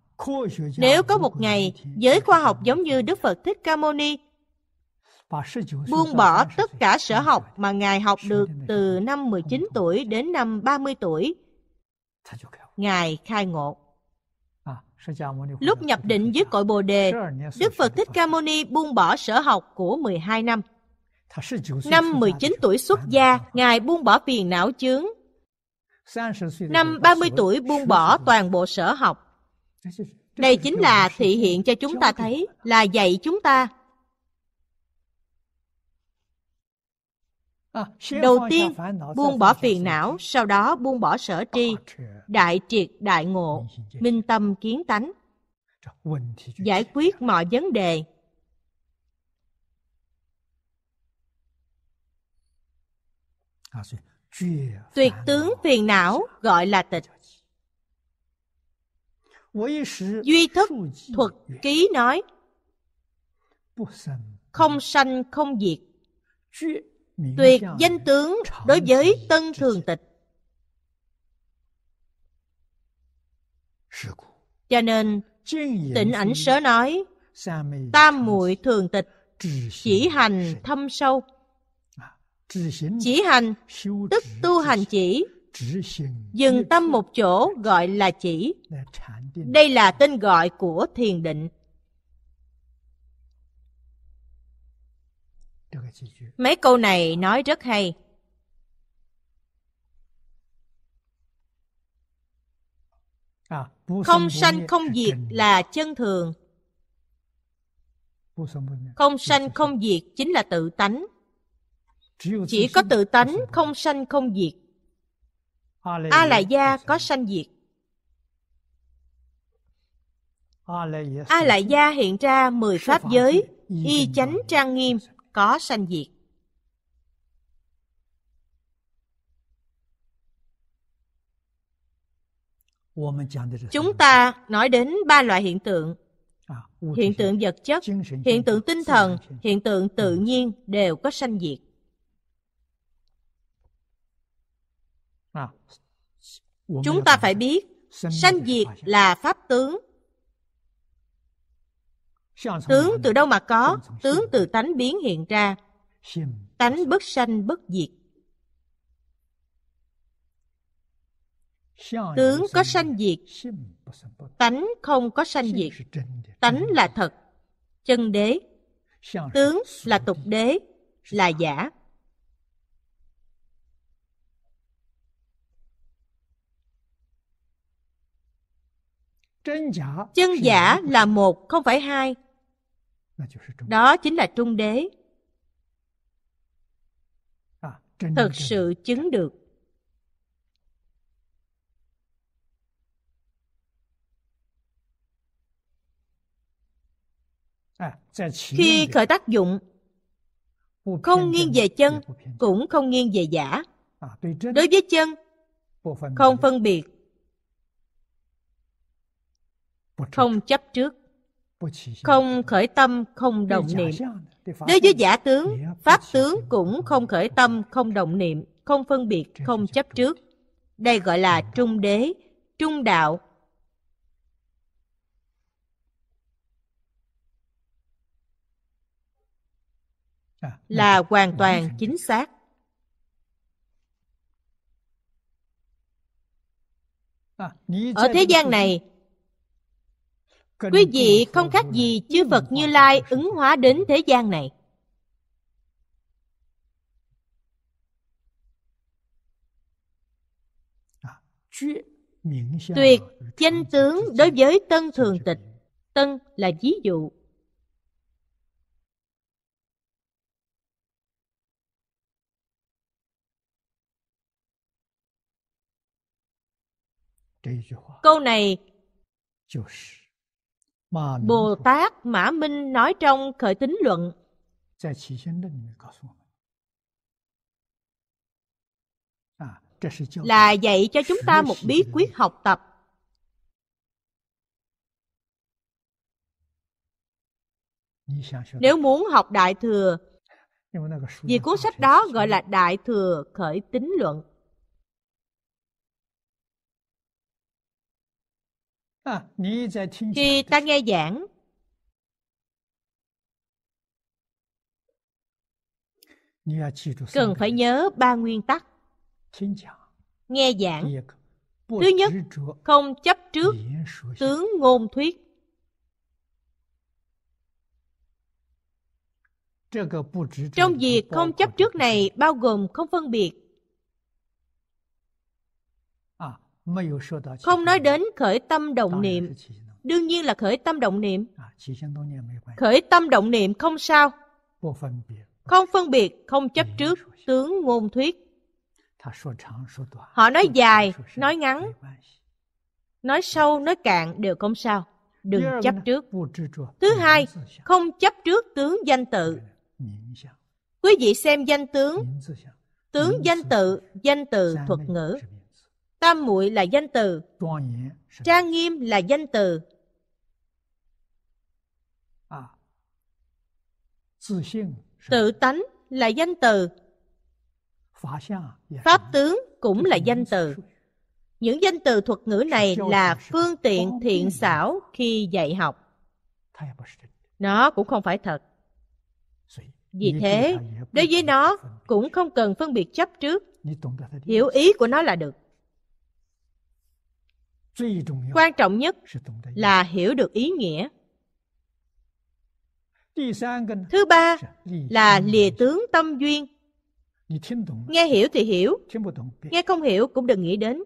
nếu có một ngày giới khoa học giống như đức phật thích ca mâu ni buông bỏ tất cả sở học mà ngài học được từ năm 19 tuổi đến năm 30 tuổi ngài khai ngộ à, Lúc nhập định dưới cội Bồ Đề, Đức Phật Thích Ca Mâu Ni buông bỏ sở học của 12 năm. Năm 19 tuổi xuất gia, Ngài buông bỏ phiền não chướng. Năm 30 tuổi buông bỏ toàn bộ sở học. Đây chính là thị hiện cho chúng ta thấy, là dạy chúng ta. À, Đầu tiên, buông bỏ phiền não, sau đó buông bỏ sở tri, đại triệt đại ngộ, minh tâm kiến tánh, giải quyết mọi vấn đề, tuyệt tướng phiền não gọi là tịch duy thức thuật ký nói không sanh không diệt tuyệt danh tướng đối với tân thường tịch cho nên tịnh ảnh sớ nói tam muội thường tịch chỉ hành thâm sâu chỉ hành tức tu hành chỉ dừng tâm một chỗ gọi là chỉ đây là tên gọi của thiền định mấy câu này nói rất hay không à, sanh không diệt là chân thường không dạ, sanh dạ, dạ. không diệt chính là tự tánh chỉ có tự tánh không sanh không diệt a la gia có sanh diệt a la gia hiện ra mười pháp giới y chánh trang nghiêm có sanh diệt chúng ta nói đến ba loại hiện tượng à, hiện tượng vật chất hiện tượng tinh thần hiện tượng tự ừ. nhiên đều có sanh diệt À, Chúng ta phải biết sanh diệt là pháp tướng. Tướng từ đâu mà có, tướng từ tánh biến hiện ra. Tánh bất sanh bất diệt. Tướng có sanh diệt, tánh không có sanh diệt. Tánh là thật, chân đế. Tướng là tục đế, là giả. Chân giả là một, không phải hai. Đó chính là trung đế. Thật sự chứng được. Khi khởi tác dụng, không nghiêng về chân, cũng không nghiêng về giả. Đối với chân, không phân biệt không chấp trước không khởi tâm không động niệm đối với giả tướng pháp tướng cũng không khởi tâm không động niệm không phân biệt không chấp trước đây gọi là trung đế trung đạo à, là hoàn toàn chính xác à, ở thế gian này quý vị không khác gì chư phật như lai ứng hóa đến thế gian này tuyệt danh tướng đối với tân thường tịch tân là ví dụ câu này Bồ Tát Mã Minh nói trong Khởi Tính Luận à, là dạy cho chúng ta một bí quyết học tập nếu muốn học đại thừa vì cuốn sách đó gọi là đại thừa khởi tính luận Khi ta nghe giảng, cần phải nhớ ba nguyên tắc. Nghe giảng, thứ nhất, không chấp trước tướng ngôn thuyết. Trong việc không chấp trước này bao gồm không phân biệt Không nói đến khởi tâm động niệm, đương nhiên là khởi tâm động niệm. Khởi tâm động niệm không sao, không phân biệt, không chấp trước, tướng ngôn thuyết. Họ nói dài, nói ngắn, nói sâu, nói cạn đều không sao. Đừng chấp trước. Thứ hai, không chấp trước tướng danh tự. Quý vị xem danh tướng, tướng danh tự, danh từ thuật ngữ Tam muội là danh từ. Trang nghiêm là danh từ. À. Tự tánh là danh từ. Pháp tướng cũng là danh từ. Những danh từ thuật ngữ này là phương tiện thiện xảo khi dạy học. Nó cũng không phải thật. Vì thế, đối với nó cũng không cần phân biệt chấp trước. Hiểu ý của nó là được quan trọng nhất là hiểu được ý nghĩa thứ ba dạ, là lìa tướng tâm duyên nghe hiểu thì hiểu nghe không hiểu cũng đừng nghĩ đến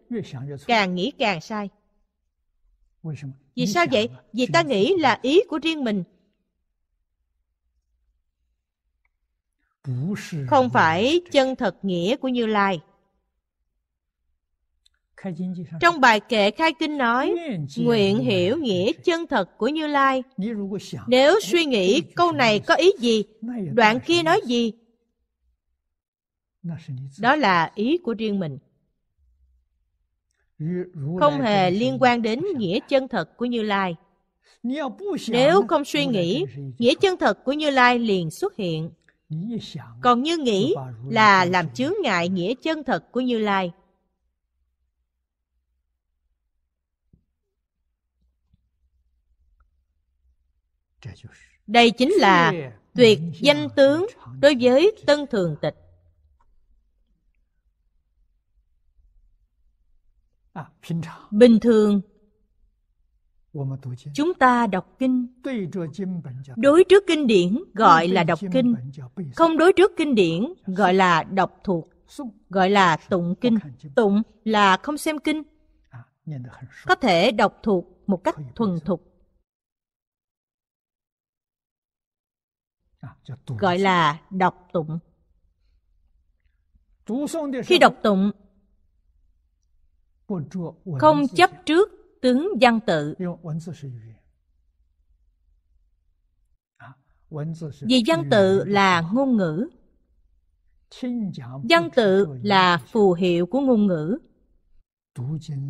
càng nghĩ càng sai vì sao vậy vì ta nghĩ là ý của riêng mình không phải chân thật nghĩa của như lai trong bài kệ khai kinh nói, nguyện hiểu nghĩa chân thật của Như Lai. Nếu suy nghĩ câu này có ý gì, đoạn kia nói gì, đó là ý của riêng mình. Không hề liên quan đến nghĩa chân thật của Như Lai. Nếu không suy nghĩ, nghĩa chân thật của Như Lai liền xuất hiện. Còn như nghĩ là làm chướng ngại nghĩa chân thật của Như Lai. đây chính là tuyệt danh tướng đối với tân thường tịch bình thường chúng ta đọc kinh đối trước kinh điển gọi là đọc kinh không đối trước kinh điển gọi là đọc thuộc gọi là tụng kinh tụng là không xem kinh có thể đọc thuộc một cách thuần thục À, gọi là đọc tụng khi đọc tụng không chấp trước tướng văn tự vì văn tự là ngôn ngữ văn tự là phù hiệu của ngôn ngữ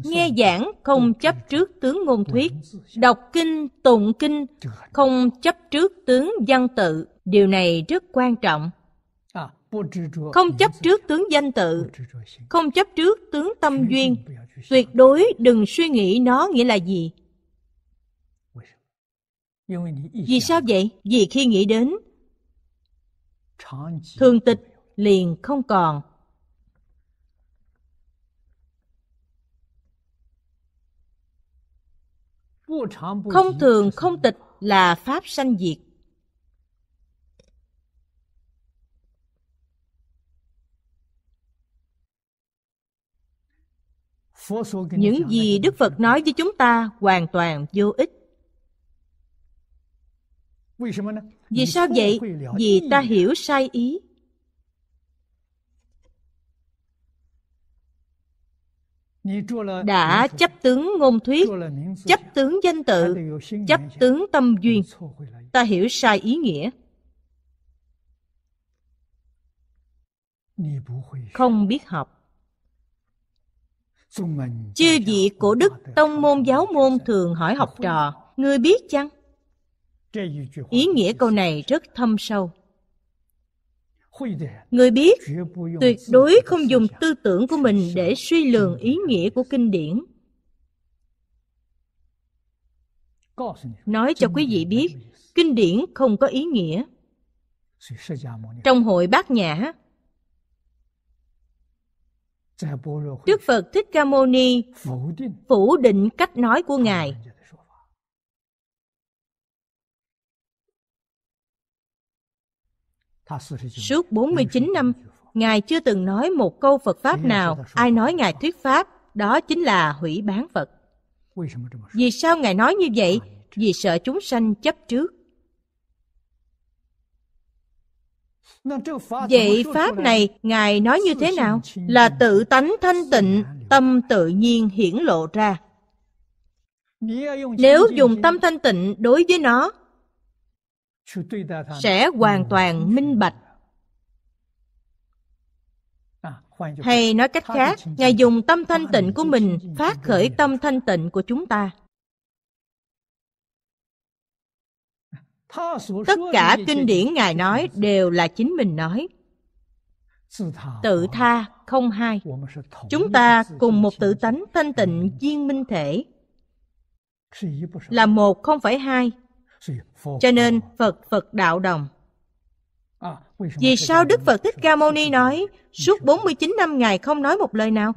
nghe giảng không chấp trước tướng ngôn thuyết đọc kinh tụng kinh không chấp trước tướng văn tự điều này rất quan trọng à, không chấp trước tướng danh tự không chấp trước tướng tâm duyên tuyệt đối đừng suy nghĩ nó nghĩa là gì vì sao vậy vì khi nghĩ đến thường tịch liền không còn không thường không tịch là pháp sanh diệt những gì đức phật nói với chúng ta hoàn toàn vô ích vì sao vậy vì ta hiểu sai ý đã chấp tướng ngôn thuyết chấp tướng danh tự chấp tướng tâm duyên ta hiểu sai ý nghĩa không biết học Chư vị cổ đức tông môn giáo môn thường hỏi học trò, người biết chăng? Ý nghĩa câu này rất thâm sâu. Người biết tuyệt đối không dùng tư tưởng của mình để suy lường ý nghĩa của kinh điển. Nói cho quý vị biết, kinh điển không có ý nghĩa. Trong hội bát nhã, Đức Phật Thích Ca Mâu Ni phủ định cách nói của Ngài. Suốt 49 năm, Ngài chưa từng nói một câu Phật Pháp nào, ai nói Ngài thuyết Pháp, đó chính là hủy bán Phật. Vì sao Ngài nói như vậy? Vì sợ chúng sanh chấp trước. Vậy Pháp này, Ngài nói như thế nào? Là tự tánh thanh tịnh, dạ, tâm tự nhiên hiển lộ ra. Nếu dùng tâm thanh tịnh đối với nó, sẽ hoàn toàn minh bạch. À, Hay nói cách khác, Ngài dùng tâm thanh tịnh của mình phát khởi tâm thanh tịnh của chúng ta. tất cả kinh điển ngài nói đều là chính mình nói tự tha không hai chúng ta cùng một tự tánh thanh tịnh viên minh thể là một không phải hai cho nên phật phật đạo đồng à, vì sao Đức Phật Thích Ca Mâu Ni nói suốt 49 năm ngày không nói một lời nào?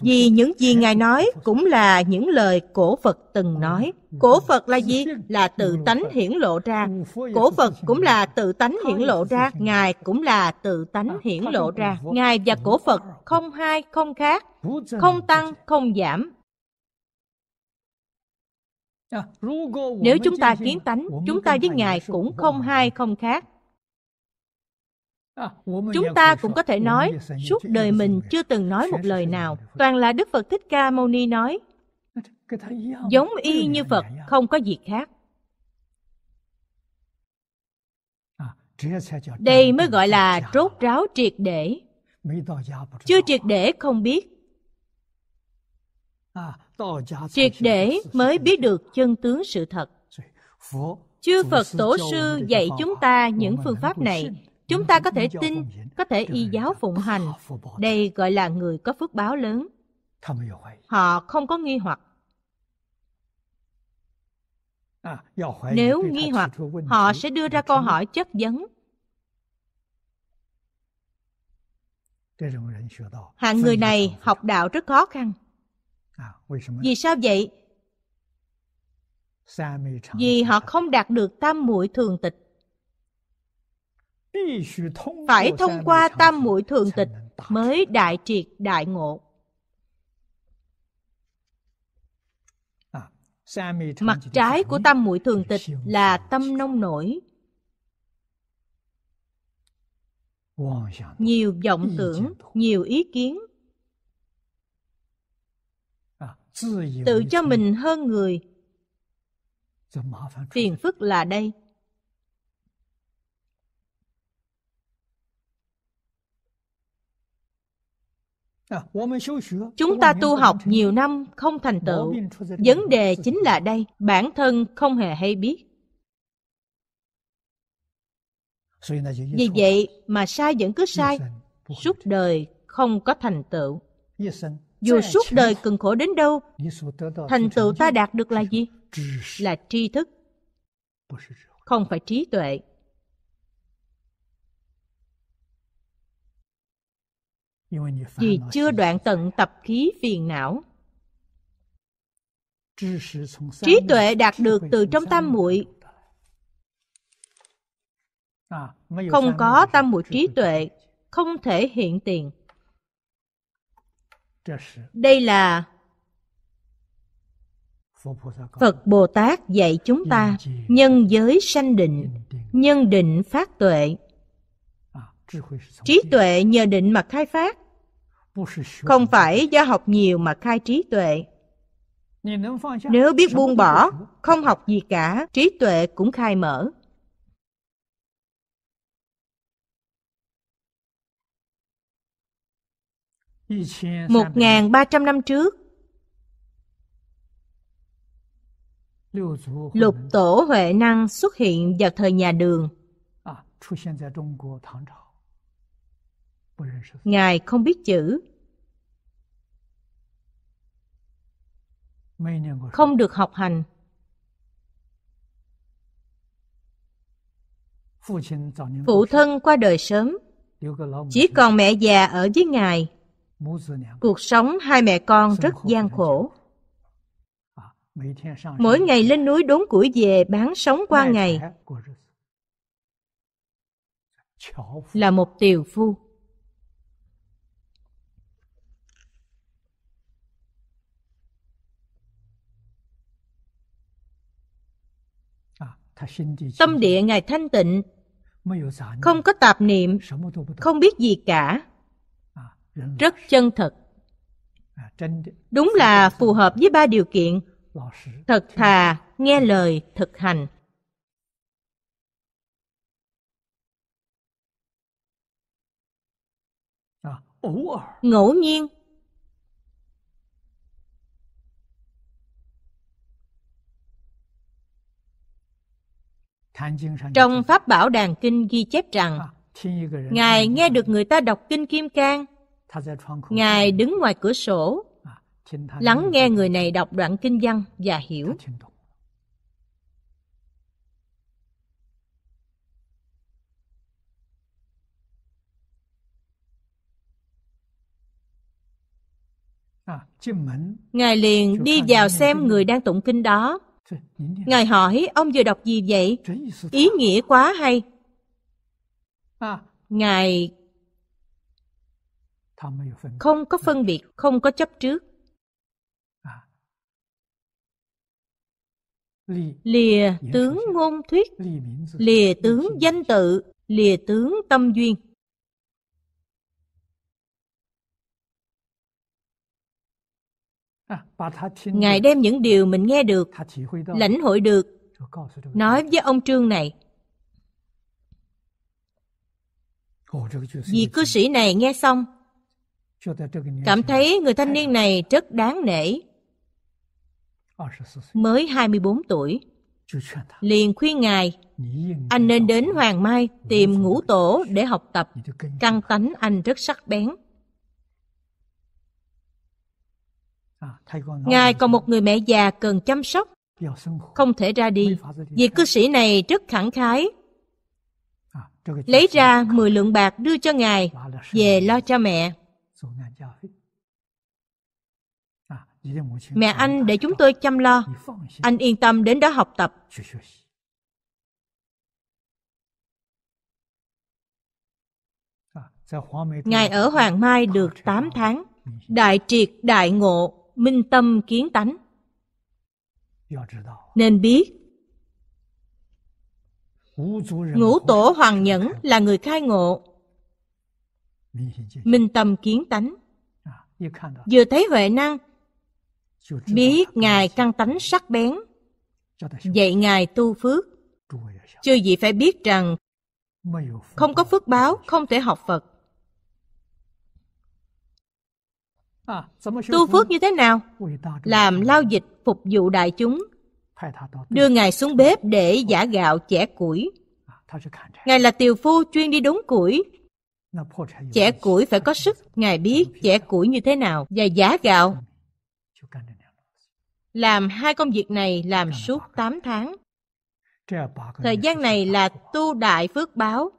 vì những gì ngài nói cũng là những lời cổ phật từng nói cổ phật là gì là tự tánh hiển lộ ra cổ phật cũng là tự tánh hiển lộ ra ngài cũng là tự tánh hiển lộ ra ngài và cổ phật không hai không khác không tăng không giảm nếu chúng ta kiến tánh chúng ta với ngài cũng không hai không khác Chúng ta cũng có thể nói, suốt đời mình chưa từng nói một lời nào, toàn là Đức Phật Thích Ca Mâu Ni nói. Giống y như Phật, không có gì khác. Đây mới gọi là trốt ráo triệt để. Chưa triệt để không biết. Triệt để mới biết được chân tướng sự thật. chưa Phật Tổ sư dạy chúng ta những phương pháp này Chúng ta có thể tin, có thể y giáo phụng hành. Đây gọi là người có phước báo lớn. Họ không có nghi hoặc. Nếu nghi hoặc, họ sẽ đưa ra câu hỏi chất vấn. Hạng người này học đạo rất khó khăn. Vì sao vậy? Vì họ không đạt được tam muội thường tịch phải thông qua tam muội thường tịch mới đại triệt đại ngộ à, mặt trái của tam muội thường tịch là tâm nông nổi nhiều vọng tưởng nhiều ý kiến à, tự cho mình hơn người phiền phức là đây À, Chúng ta tu học nhiều năm không thành tựu. Vấn đề chính là đây, bản thân không hề hay biết. Vì vậy mà sai vẫn cứ sai, suốt đời không có thành tựu. Dù suốt đời cần khổ đến đâu, thành tựu ta đạt được là gì? Là tri thức, không phải trí tuệ. vì chưa đoạn tận tập khí phiền não trí tuệ đạt được từ trong tam muội không có tam muội trí tuệ không thể hiện tiền đây là phật bồ tát dạy chúng ta nhân giới sanh định nhân định phát tuệ trí tuệ nhờ định mà khai phát không phải do học nhiều mà khai trí tuệ nếu biết buông bỏ không học gì cả trí tuệ cũng khai mở một ngàn ba trăm năm trước lục tổ huệ năng xuất hiện vào thời nhà đường à, ngài không biết chữ không được học hành. Phụ thân qua đời sớm, chỉ còn mẹ già ở với ngài. Cuộc sống hai mẹ con rất gian khổ. À, Mỗi ngày lên núi đốn củi về bán sống qua ngày. Là một tiều phu. Tâm địa Ngài thanh tịnh, không có tạp niệm, không biết gì cả. Rất chân thật. Đúng là phù hợp với ba điều kiện. Thật thà, nghe lời, thực hành. Ngẫu nhiên Trong Pháp Bảo Đàn Kinh ghi chép rằng, à, Ngài nghe được người ta đọc Kinh Kim Cang, Ngài đứng ngoài cửa sổ, à, lắng nghe người này đọc đoạn kinh văn và hiểu. À, Ngài liền đi vào xem người đang tụng kinh đó. Ngài hỏi ông vừa đọc gì vậy? Ý nghĩa quá hay. Ngài không có phân biệt, không có chấp trước. Lìa tướng ngôn thuyết, lìa tướng danh tự, lìa tướng tâm duyên. Ngài đem những điều mình nghe được, lãnh hội được, nói với ông Trương này. Vì cư sĩ này nghe xong, cảm thấy người thanh niên này rất đáng nể. Mới 24 tuổi, liền khuyên ngài, anh nên đến Hoàng Mai tìm ngũ tổ để học tập, căn tánh anh rất sắc bén. À, ngài còn một người mẹ già cần chăm sóc, không thể ra đi. Vì cư sĩ này rất khẳng khái, à, lấy ra 10 lượng bạc đưa cho Ngài về lo cho mẹ. À, mẹ anh để chúng tôi chăm lo, anh yên tâm đến đó học tập. Ngài ở Hoàng Mai được 8 tháng, đại triệt đại ngộ minh tâm kiến tánh. Nên biết, ngũ tổ hoàng nhẫn là người khai ngộ, minh tâm kiến tánh. À, vừa thấy huệ năng, biết Ngài căn tánh sắc bén, dạy Ngài tu phước. chưa gì phải biết rằng không có phước báo không thể học Phật. tu phước như thế nào làm lao dịch phục vụ đại chúng đưa ngài xuống bếp để giả gạo chẻ củi ngài là tiều phu chuyên đi đốn củi chẻ củi phải có sức ngài biết chẻ củi như thế nào và giả gạo làm hai công việc này làm suốt 8 tháng thời gian này là tu đại phước báo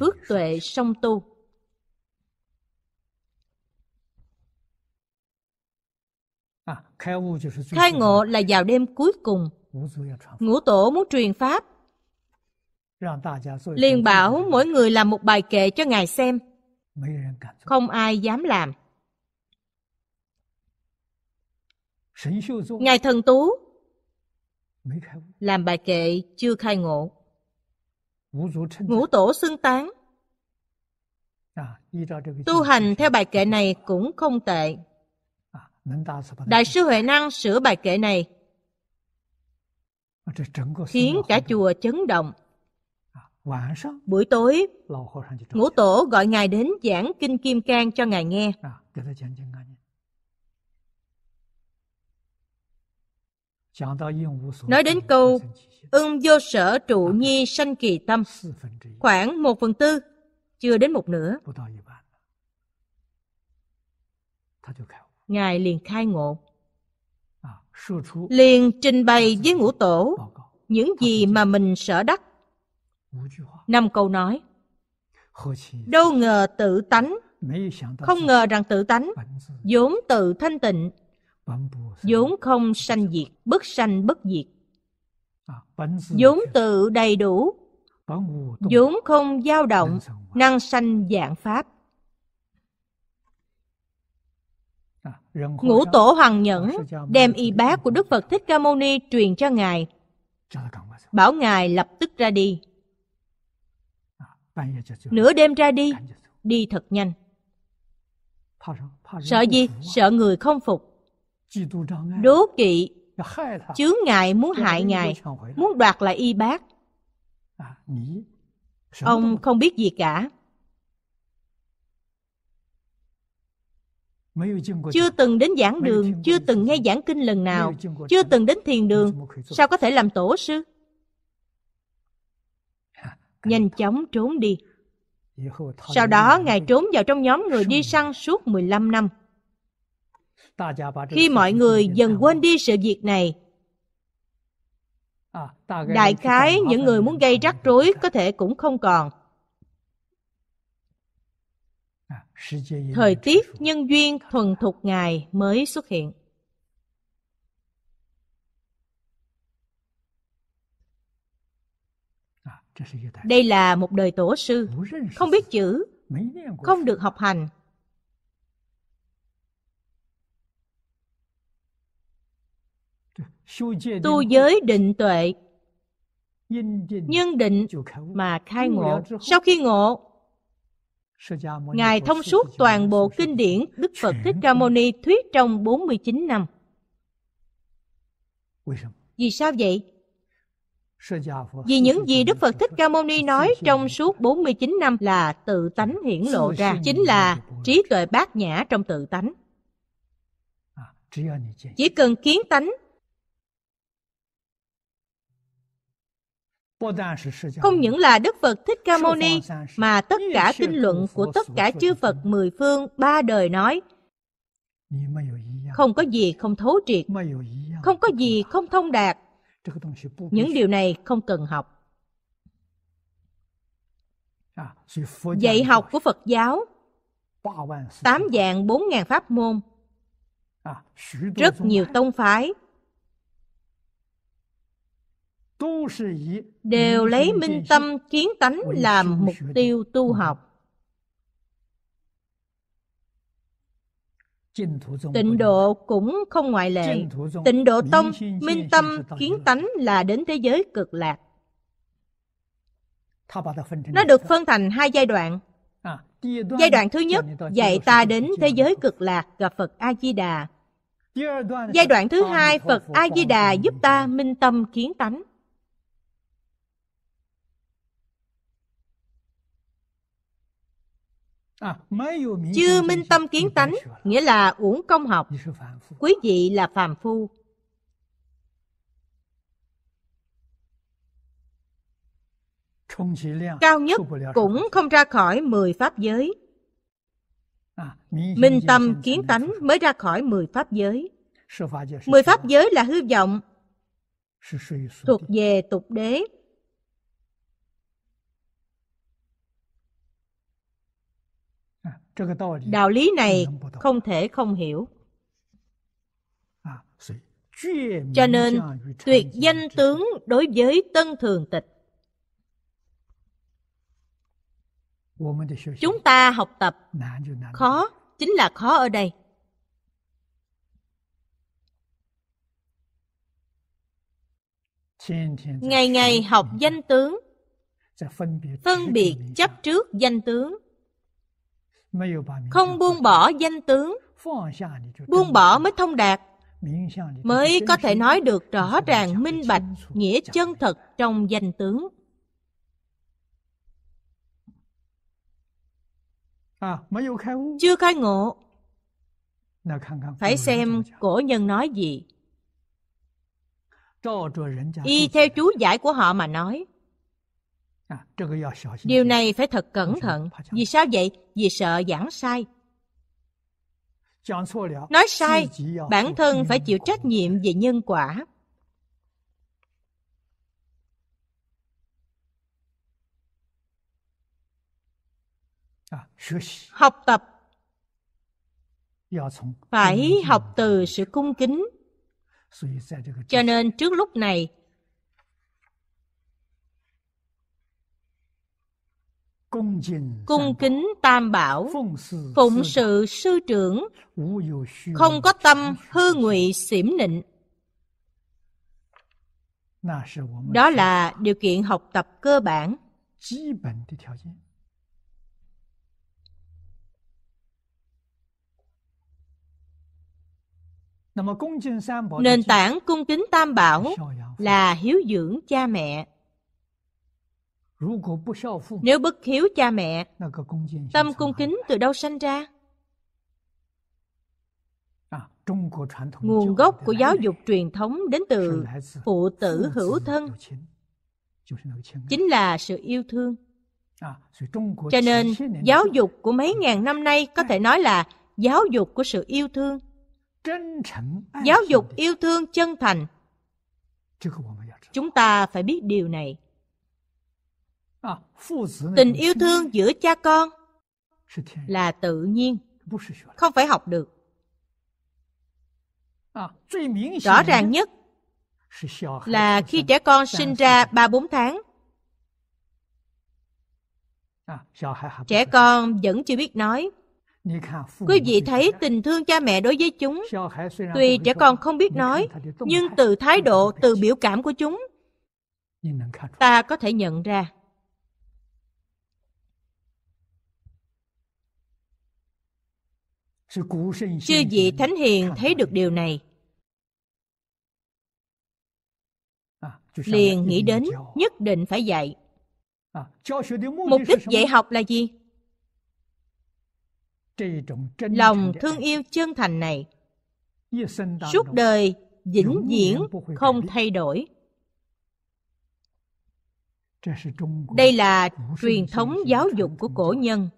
phước tuệ song tu Khai ngộ là vào đêm cuối cùng. Ngũ tổ muốn truyền pháp. Liền bảo mỗi người làm một bài kệ cho Ngài xem. Không ai dám làm. Ngài Thần Tú làm bài kệ chưa khai ngộ. Ngũ tổ xưng tán. Tu hành theo bài kệ này cũng không tệ. Đại sư Huệ Năng sửa bài kệ này khiến cả chùa chấn động. À, Buổi tối, ngũ tổ gọi Ngài đến giảng Kinh Kim Cang cho Ngài nghe. À, Nói đến câu ưng vô sở trụ à, nhi sanh kỳ tâm, khoảng một phần tư, chưa đến một nửa. Ngài liền khai ngộ à, Liền trình bày với ngũ tổ Những gì mà mình sở đắc Năm câu nói Đâu ngờ tự tánh Không ngờ rằng tự tánh vốn tự thanh tịnh vốn không sanh diệt Bất sanh bất diệt à, vốn tự đầy đủ vốn không dao động năng sanh dạng pháp Ngũ Tổ Hoàng Nhẫn đem y bác của Đức Phật Thích Ca Mâu Ni truyền cho Ngài, bảo Ngài lập tức ra đi. À, Nửa đêm ra đi, đi thật nhanh. Sợ gì? Sợ người không phục. Đố kỵ, chướng ngại muốn hại Ngài, muốn đoạt lại y bác. À, Ông không biết gì cả. chưa từng đến giảng đường, chưa từng nghe giảng kinh lần nào, chưa từng đến thiền đường, sao có thể làm tổ sư? À, Nhanh chóng trốn đi. Sau đó Ngài trốn vào trong nhóm người đi săn suốt 15 năm. Khi mọi người dần quên đi sự việc này, à, đại khái những người muốn gây rắc rối có thể cũng không còn. thời tiết nhân duyên thuần thục ngài mới xuất hiện à, đây là một đời tổ sư không biết chữ không được học hành tu giới định tuệ nhân định mà khai ngộ sau khi ngộ Ngài thông suốt toàn bộ kinh điển Đức Phật Thích Ca Mâu Ni thuyết trong 49 năm. Vì sao vậy? Vì những gì Đức Phật Thích Ca Mâu Ni nói trong suốt 49 năm là tự tánh hiển lộ ra, chính là trí tuệ bát nhã trong tự tánh. À, Chỉ cần kiến tánh Không những là Đức Phật Thích Ca Mâu Ni, mà tất cả kinh luận của tất cả chư Phật mười phương ba đời nói, không có gì không thấu triệt, không có gì không thông đạt. Những điều này không cần học. Dạy học của Phật giáo, tám dạng bốn ngàn pháp môn, rất nhiều tông phái, đều lấy minh tâm kiến tánh làm mục tiêu tu học tịnh độ cũng không ngoại lệ tịnh độ tông minh tâm kiến tánh là đến thế giới cực lạc nó được phân thành hai giai đoạn à, giai đoạn thứ nhất dạy ta đến thế giới cực lạc gặp phật a di đà giai đoạn thứ hai phật a di đà giúp ta minh tâm kiến tánh À, Chưa minh tâm kiến tánh, nghĩa là uổng công học. Quý vị là phàm phu. Cao nhất cũng không ra khỏi mười pháp giới. À, minh tâm kiến tánh mới ra khỏi mười pháp giới. mười pháp giới là hư vọng, thuộc về tục đế, đạo lý này không thể không hiểu cho nên tuyệt danh tướng đối với tân thường tịch chúng ta học tập khó chính là khó ở đây ngày ngày học danh tướng phân biệt chấp trước danh tướng không buông bỏ danh tướng buông bỏ mới thông đạt mới có thể nói được rõ ràng minh bạch nghĩa chân thật trong danh tướng chưa khai ngộ phải xem cổ nhân nói gì y theo chú giải của họ mà nói điều này phải thật cẩn thận vì sao vậy vì sợ giảng sai. Nói sai, bản thân phải chịu trách nhiệm về nhân quả. Học tập phải học từ sự cung kính cho nên trước lúc này cung kính tam bảo phụng sự sư trưởng không có tâm hư ngụy xỉm nịnh đó là điều kiện học tập cơ bản nền tảng cung kính tam bảo là hiếu dưỡng cha mẹ nếu bất hiếu cha mẹ, tâm cung kính từ đâu sanh ra? Nguồn gốc của giáo dục truyền thống đến từ phụ tử hữu thân, chính là sự yêu thương. Cho nên, giáo dục của mấy ngàn năm nay có thể nói là giáo dục của sự yêu thương. Giáo dục yêu thương chân thành. Chúng ta phải biết điều này tình yêu thương giữa cha con là tự nhiên không phải học được rõ ràng nhất là khi trẻ con sinh ra ba bốn tháng trẻ con vẫn chưa biết nói quý vị thấy tình thương cha mẹ đối với chúng tuy trẻ con không biết nói nhưng từ thái độ từ biểu cảm của chúng ta có thể nhận ra chưa vị thánh hiền thấy được điều này, à, liền nghĩ đến nhất định phải dạy. À, Mục đích dạy học là gì? Lòng thương yêu chân thành này suốt đời vĩnh viễn không thay đổi. Đây là truyền thống giáo dục của cổ nhân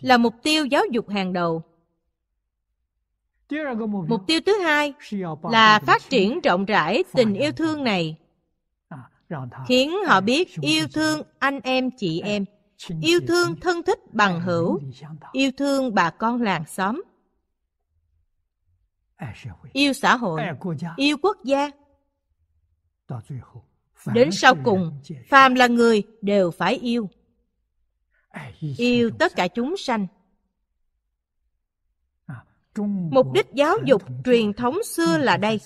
là mục tiêu giáo dục hàng đầu mục tiêu thứ hai là phát triển rộng rãi tình yêu thương này à, khiến họ biết yêu thương anh em chị em yêu thương thân thích bằng hữu yêu thương bà con làng xóm yêu xã hội yêu quốc gia đến sau cùng phàm là người đều phải yêu yêu tất cả chúng sanh à, mục đích giáo dục truyền thống xưa là đây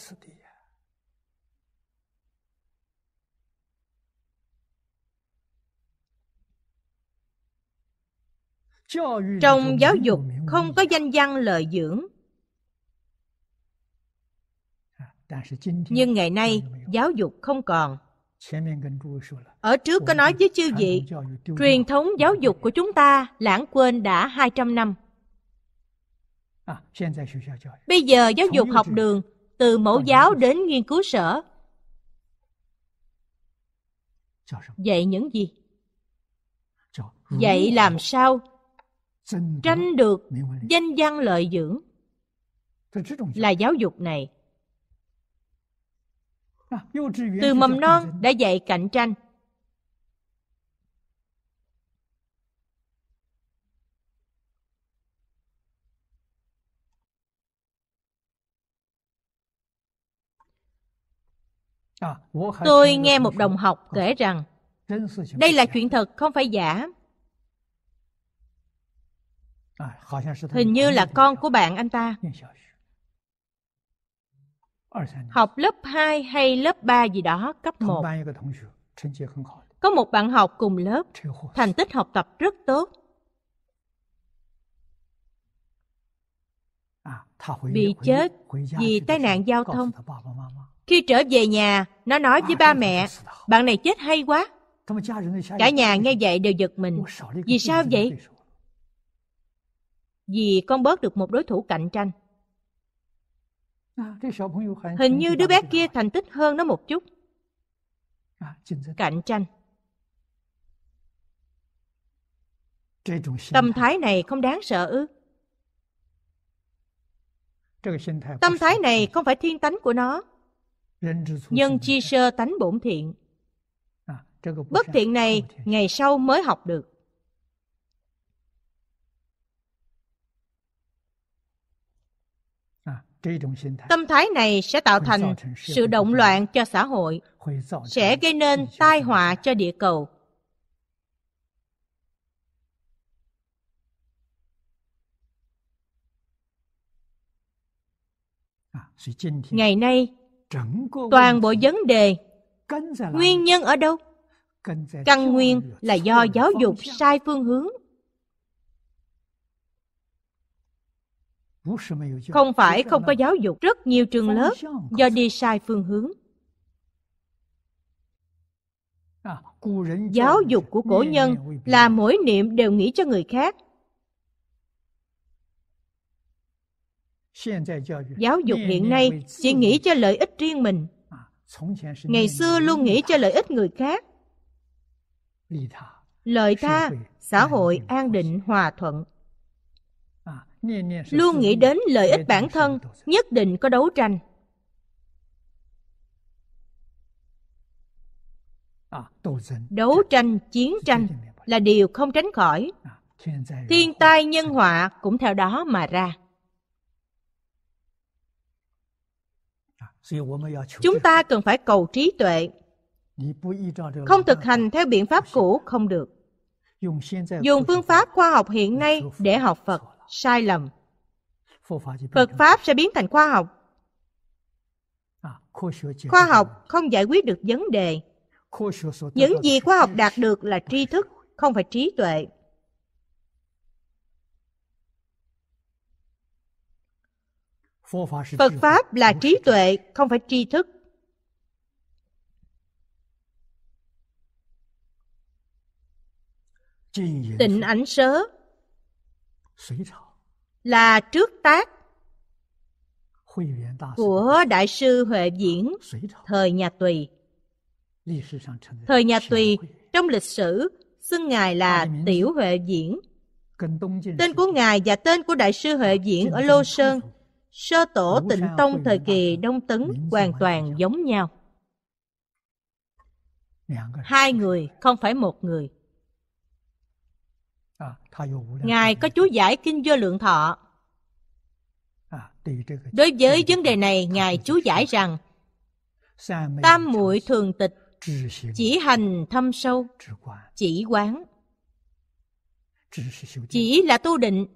trong giáo dục không có danh văn lợi dưỡng à, nhưng ngày nay giáo dục không còn ở trước có nói với chư vị, truyền thống giáo dục của chúng ta lãng quên đã 200 năm. Ah, Bây giờ giáo dục học đường từ mẫu giáo đến nghiên cứu sở dạy những gì? Dạy làm sao tranh được danh văn lợi dưỡng là giáo dục này từ mầm non đã dạy cạnh tranh. À, Tôi nghe một đồng học vâng. kể rằng đây là chuyện thật không phải giả. À, Hình như là con của bạn anh ta học lớp 2 hay lớp 3 gì đó cấp 1. Có một bạn học cùng lớp, thành tích học tập rất tốt. À, bị chết vì tai nạn giao thông. Khi trở về nhà, nó nói với ba mẹ, bạn này chết hay quá. Cả nhà nghe vậy đều giật mình. Vì sao vậy? Vì con bớt được một đối thủ cạnh tranh. À, Hình như đứa bé kia thành tích hơn nó một chút. À, Cạnh tranh. Tâm thái này không đáng sợ ư? Tâm thái này không phải thiên tánh của nó. Nhân chi sơ tánh bổn thiện. À, Bất thiện này ngày sau mới học được. tâm thái này sẽ tạo thành sự động loạn cho xã hội sẽ gây nên tai họa cho địa cầu ngày nay toàn bộ vấn đề nguyên nhân ở đâu căn nguyên là do giáo dục sai phương hướng Không phải không có giáo dục, rất nhiều trường lớp do đi sai phương hướng. Giáo dục của cổ nhân là mỗi niệm đều nghĩ cho người khác. Giáo dục hiện nay chỉ nghĩ cho lợi ích riêng mình. Ngày xưa luôn nghĩ cho lợi ích người khác. Lợi tha, xã hội an định hòa thuận luôn nghĩ đến lợi ích bản thân nhất định có đấu tranh đấu tranh chiến tranh là điều không tránh khỏi thiên tai nhân họa cũng theo đó mà ra chúng ta cần phải cầu trí tuệ không thực hành theo biện pháp cũ không được dùng phương pháp khoa học hiện nay để học phật sai lầm. Phật Pháp sẽ biến thành khoa học. À, khoa học không giải quyết được vấn đề. Những gì khoa học đạt được là tri thức, không phải trí tuệ. Phật Pháp là trí tuệ, không phải tri thức. Tịnh ảnh sớ là trước tác của đại sư huệ diễn thời nhà tùy thời nhà tùy trong lịch sử xưng ngài là tiểu huệ diễn tên của ngài và tên của đại sư huệ diễn ở lô sơn sơ tổ tịnh tông thời kỳ đông tấn hoàn toàn giống nhau hai người không phải một người À, Ngài có chú giải Kinh Vô Lượng Thọ. À, Đối với vấn đề này, Ngài chú giải rằng Tam muội thường tịch chỉ hành thâm sâu, chỉ quán. Chỉ là tu định.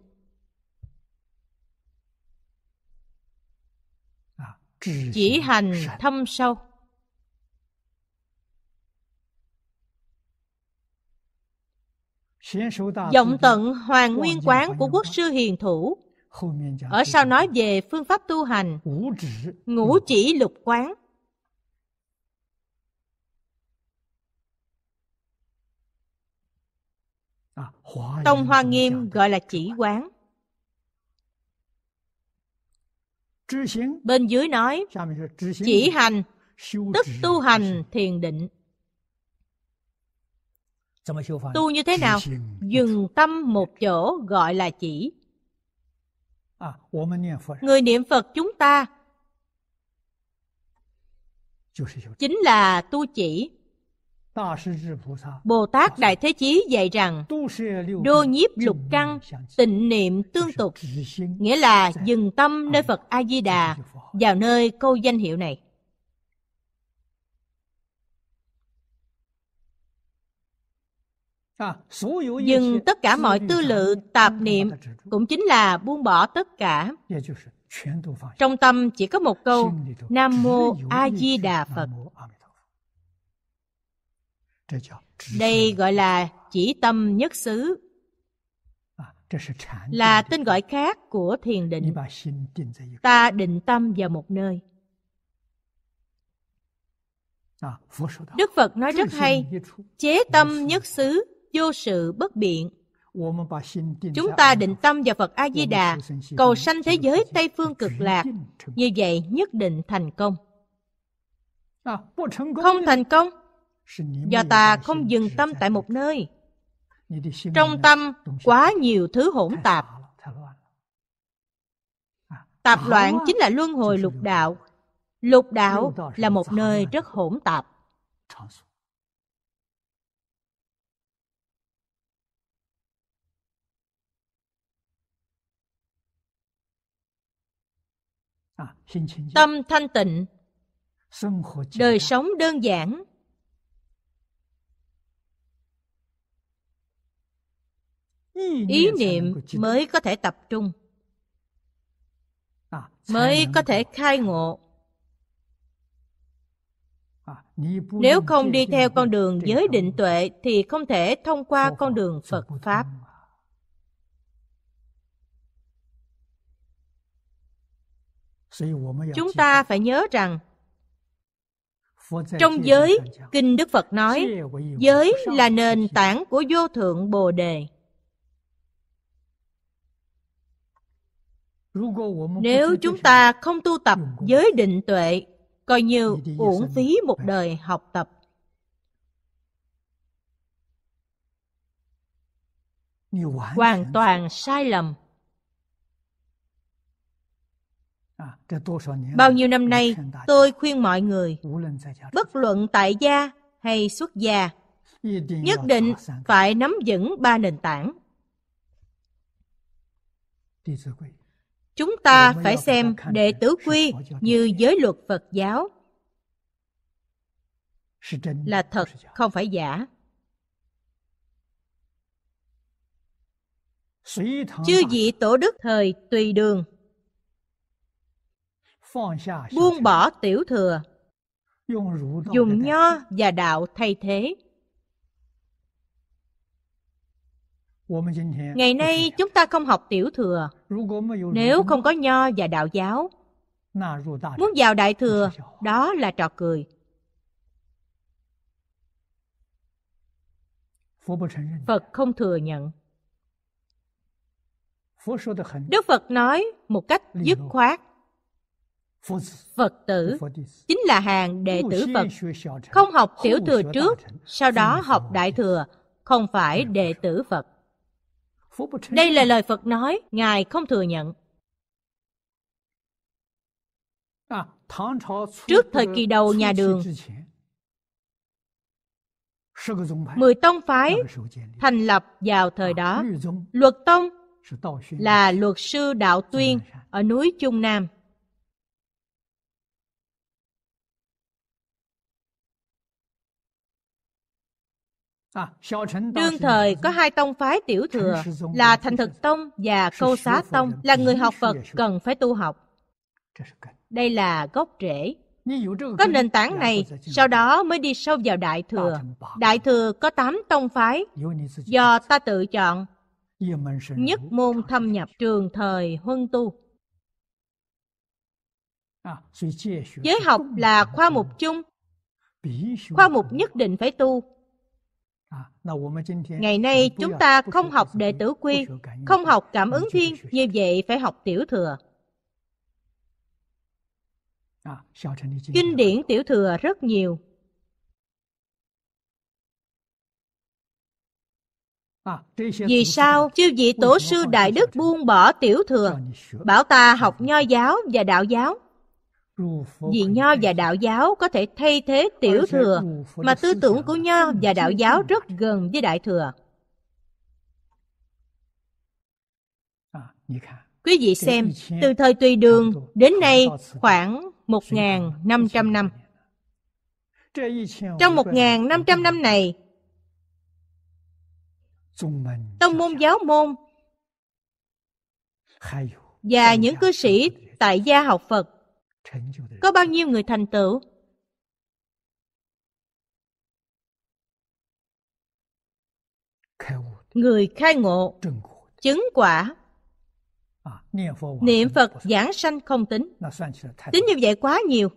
À, chỉ hành thâm sâu. Giọng tận hoàn Nguyên Quán của Quốc sư Hiền Thủ Ở sau nói về phương pháp tu hành Ngũ chỉ lục quán Tông Hoa Nghiêm gọi là chỉ quán Bên dưới nói Chỉ hành Tức tu hành thiền định tu như thế nào dừng tâm một chỗ gọi là chỉ người niệm phật chúng ta chính là tu chỉ bồ tát đại thế chí dạy rằng đô nhiếp lục căn tịnh niệm tương tục nghĩa là dừng tâm nơi phật a di đà vào nơi câu danh hiệu này dừng tất cả mọi tư lự tạp niệm cũng chính là buông bỏ tất cả trong tâm chỉ có một câu nam mô a di đà phật đây gọi là chỉ tâm nhất xứ là tên gọi khác của thiền định ta định tâm vào một nơi đức phật nói rất hay chế tâm nhất xứ vô sự bất biện. Chúng ta định tâm vào Phật A-di-đà, cầu sanh thế giới Tây Phương cực lạc, như vậy nhất định thành công. À, không thành công, do ta không dừng tâm tại một nơi. Trong tâm quá nhiều thứ hỗn tạp. À, tạp loạn chính là luân hồi lục đạo. Lục đạo là một nơi rất hỗn tạp. tâm thanh tịnh đời sống đơn giản ý niệm mới có thể tập trung à, mới có thể khai ngộ à, nếu không đi theo con đường giới định tuệ thì không thể thông qua con đường phật pháp chúng ta phải nhớ rằng trong giới kinh đức phật nói giới là nền tảng của vô thượng bồ đề nếu chúng ta không tu tập giới định tuệ coi như uổng phí một đời học tập hoàn toàn sai lầm Bao nhiêu năm nay, tôi khuyên mọi người, bất luận tại gia hay xuất gia, nhất định phải nắm vững ba nền tảng. Chúng ta phải xem đệ tử quy như giới luật Phật giáo là thật, không phải giả. Chư vị tổ đức thời tùy đường buông bỏ tiểu thừa dùng nho và đạo thay thế ngày nay chúng ta không học tiểu thừa nếu không có nho và đạo giáo muốn vào đại thừa đó là trò cười phật không thừa nhận đức phật nói một cách dứt khoát Phật tử chính là hàng đệ tử Phật, không học tiểu thừa trước, sau đó học đại thừa, không phải đệ tử Phật. Đây là lời Phật nói, Ngài không thừa nhận. À, trước thời kỳ đầu nhà đường, Mười tông phái thành lập vào thời đó. Luật tông là luật sư đạo tuyên ở núi Trung Nam. À, Đương thời có hai tông phái tiểu thừa là Thành Thực Tông và Câu Xá Tông là người học Phật cần phải tu học. Đây là gốc rễ. Có nền tảng này, sau đó mới đi sâu vào Đại Thừa. Đại Thừa có tám tông phái, do ta tự chọn. Nhất môn thâm nhập trường thời huân tu. À, Giới học là khoa mục chung, khoa mục nhất định phải tu Ngày nay chúng ta không học đệ tử quy, không học cảm ứng thiên, như vậy phải học tiểu thừa. Kinh điển tiểu thừa rất nhiều. Vì sao chư vị tổ sư Đại Đức buông bỏ tiểu thừa, bảo ta học nho giáo và đạo giáo? vì nho và đạo giáo có thể thay thế tiểu thừa mà tư tưởng của nho và đạo giáo rất gần với đại thừa Quý vị xem, từ thời Tùy Đường đến nay khoảng 1.500 năm. Trong 1.500 năm này, tông môn giáo môn và những cư sĩ tại gia học Phật có bao nhiêu người thành tựu? Người khai ngộ, chứng quả. À, niệm Phật giảng sanh không tính. Tính như vậy quá nhiều.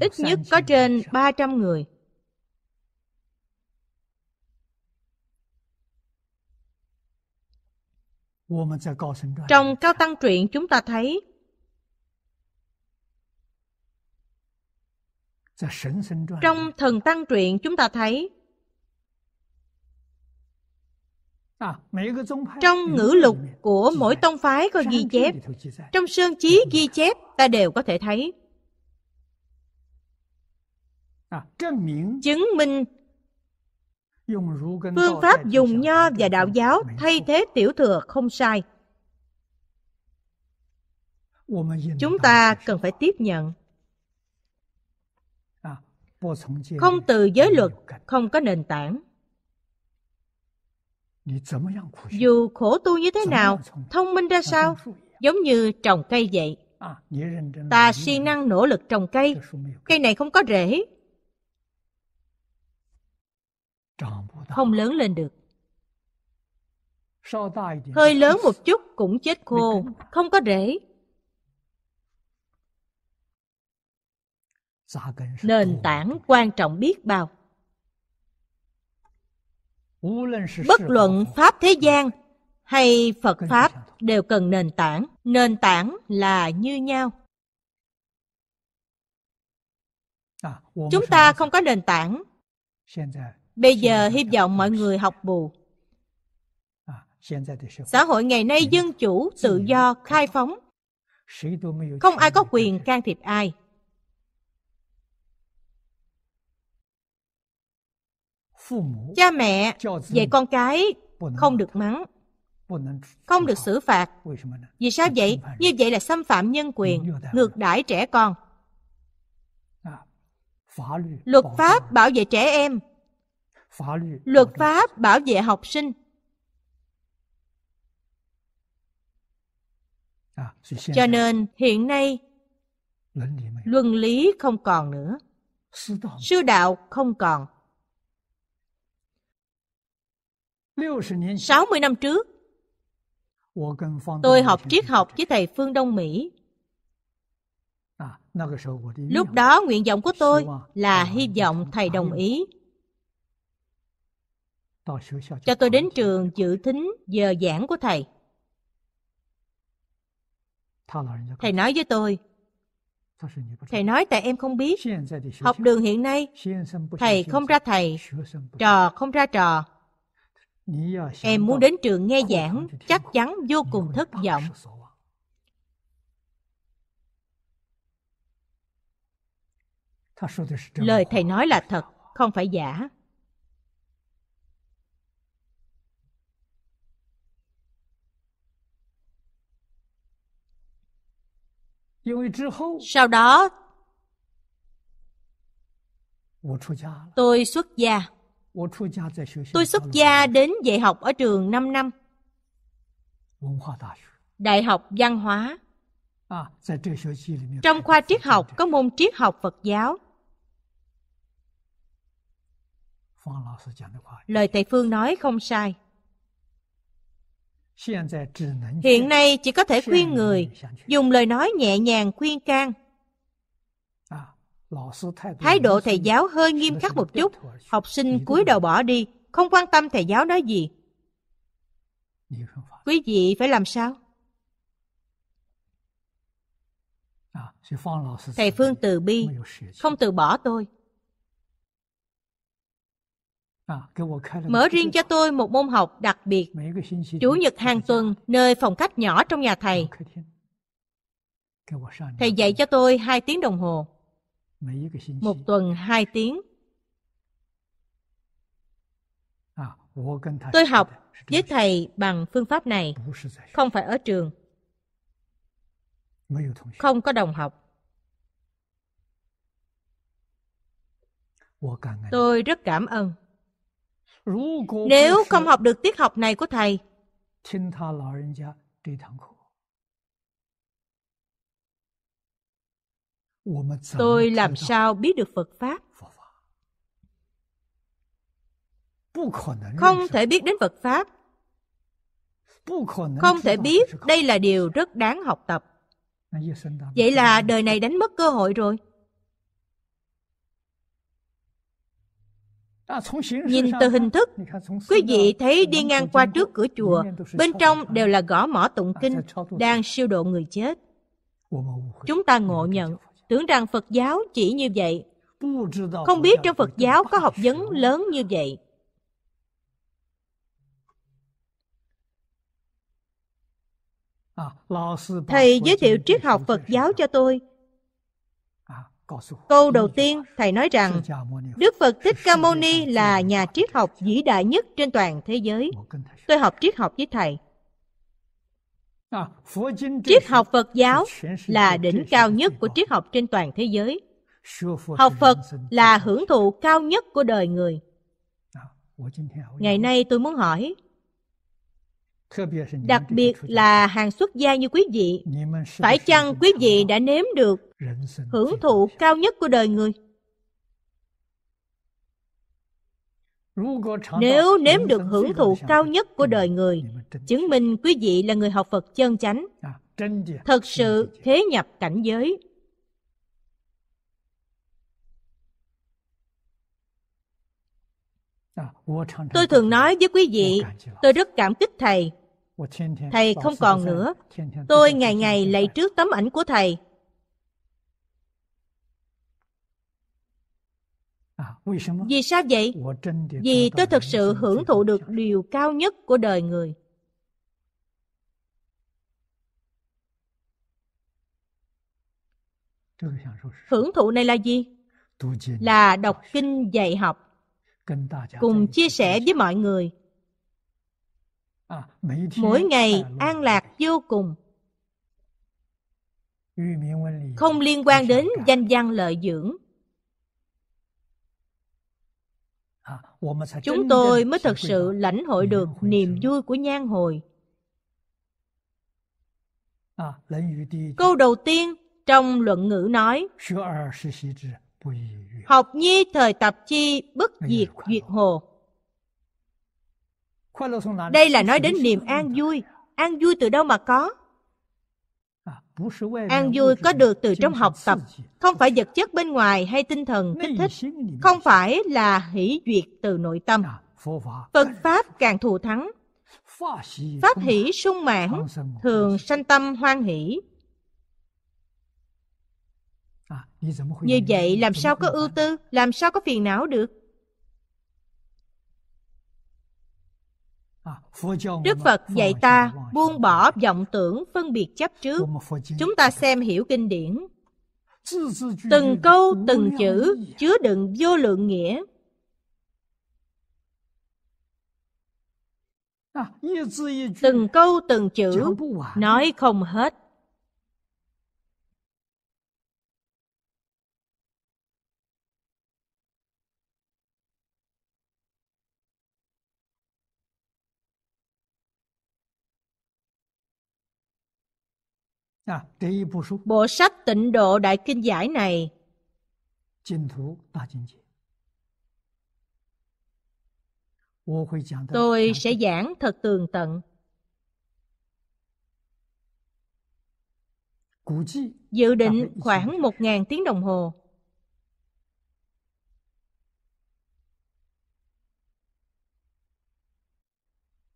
Ít nhất có trên 300 người. Trong Cao Tăng Truyện chúng ta thấy Trong Thần Tăng Truyện chúng ta thấy Trong ngữ lục của mỗi tông phái có ghi chép Trong sơn chí ghi chép ta đều có thể thấy Chứng minh phương pháp dùng nho và đạo giáo thay thế tiểu thừa không sai chúng ta cần phải tiếp nhận không từ giới luật không có nền tảng dù khổ tu như thế nào thông minh ra sao giống như trồng cây vậy ta siêng năng nỗ lực trồng cây cây này không có rễ không lớn lên được hơi lớn một chút cũng chết khô không có rễ nền tảng quan trọng biết bao bất luận pháp thế gian hay phật pháp đều cần nền tảng nền tảng là như nhau à, chúng ta không có nền tảng Bây giờ hy vọng mọi người học bù. Xã hội ngày nay dân chủ, tự do, khai phóng. Không ai có quyền can thiệp ai. Cha mẹ dạy con cái không được mắng, không được xử phạt. Vì sao vậy? Như vậy là xâm phạm nhân quyền, ngược đãi trẻ con. Luật pháp bảo vệ trẻ em Luật pháp bảo vệ học sinh. À, Cho nên hiện nay luân lý không còn nữa. Sư đạo không còn. 60 năm trước, tôi học triết học với thầy Phương Đông Mỹ. À, Lúc đó nguyện vọng của tôi là hy vọng thầy đồng ý cho tôi đến trường dự thính giờ giảng của thầy thầy nói với tôi thầy nói tại em không biết học đường hiện nay thầy không ra thầy trò không ra trò em muốn đến trường nghe giảng chắc chắn vô cùng thất vọng à? lời thầy nói là thật không phải giả Sau đó tôi xuất gia. Tôi xuất gia đến dạy học ở trường 5 năm. Đại học Văn hóa. Trong khoa triết học có môn triết học Phật giáo. Lời thầy Phương nói không sai. Hiện nay chỉ có thể khuyên người dùng lời nói nhẹ nhàng khuyên can. À, Thái độ thầy giáo hơi nghiêm khắc một chút, học sinh cúi đầu bỏ đi, không quan tâm thầy giáo nói gì. Quý vị phải làm sao? À, thầy Phương từ bi, không từ bỏ tôi. À, mở riêng cho tôi một môn học đặc biệt chủ nhật hàng tuần nơi phòng khách nhỏ trong nhà thầy thầy dạy cho tôi hai tiếng đồng hồ một tuần hai tiếng à, tôi học với thầy bằng phương pháp này không phải ở trường không có đồng học tôi rất cảm ơn nếu không học được tiết học này của thầy, tôi làm sao biết được Phật Pháp? Không thể biết đến Phật Pháp. Không thể biết đây là điều rất đáng học tập. Vậy là đời này đánh mất cơ hội rồi. Nhìn từ hình thức, quý vị thấy đi ngang qua trước cửa chùa, bên trong đều là gõ mỏ tụng kinh, đang siêu độ người chết. Chúng ta ngộ nhận, tưởng rằng Phật giáo chỉ như vậy. Không biết trong Phật giáo có học vấn lớn như vậy. À, Thầy giới thiệu triết học Phật giáo cho tôi, Câu đầu tiên, Thầy nói rằng, Đức Phật Thích Ca Mâu Ni là nhà triết học vĩ đại nhất trên toàn thế giới. Tôi học triết học với Thầy. Triết học Phật giáo là đỉnh cao nhất của triết học trên toàn thế giới. Học Phật là hưởng thụ cao nhất của đời người. Ngày nay tôi muốn hỏi, đặc biệt là hàng xuất gia như quý vị phải chăng quý vị đã nếm được hưởng thụ cao nhất của đời người nếu nếm được hưởng thụ cao nhất của đời người chứng minh quý vị là người học phật chân chánh à, thật sự thế nhập cảnh giới tôi thường nói với quý vị tôi rất cảm kích thầy thầy không còn nữa tôi ngày ngày lạy trước tấm ảnh của thầy vì sao vậy vì tôi thực sự hưởng thụ được điều cao nhất của đời người hưởng thụ này là gì là đọc kinh dạy học cùng chia sẻ với mọi người à, mỗi ngày an lạc vô cùng không liên quan đến danh văn lợi dưỡng à, chúng tôi mới thật sự lãnh hội được niềm vui của nhan hồi à, câu đầu tiên trong luận ngữ nói Học nhi thời tập chi bất diệt duyệt hồ Đây là nói đến niềm an vui An vui từ đâu mà có à, An vui có được từ trong học tập Không phải vật chất bên ngoài hay tinh thần kích thích Không phải là hỷ duyệt từ nội tâm à, Phật Pháp càng thù thắng Pháp hỷ sung mãn Thường sanh tâm hoan hỷ À, Như vậy làm sao có ưu tư, làm sao có phiền não được? À, Đức Phật dạy ta buông bỏ vọng tưởng phân biệt chấp trước. Chúng ta xem hiểu kinh điển. Từng câu từng chữ chứa đựng vô lượng nghĩa. À, từng câu từng chữ nói không hết. Dạ, Bộ sách tịnh độ đại kinh giải này Tôi sẽ giảng thật tường tận. Dự định khoảng một ngàn tiếng đồng hồ.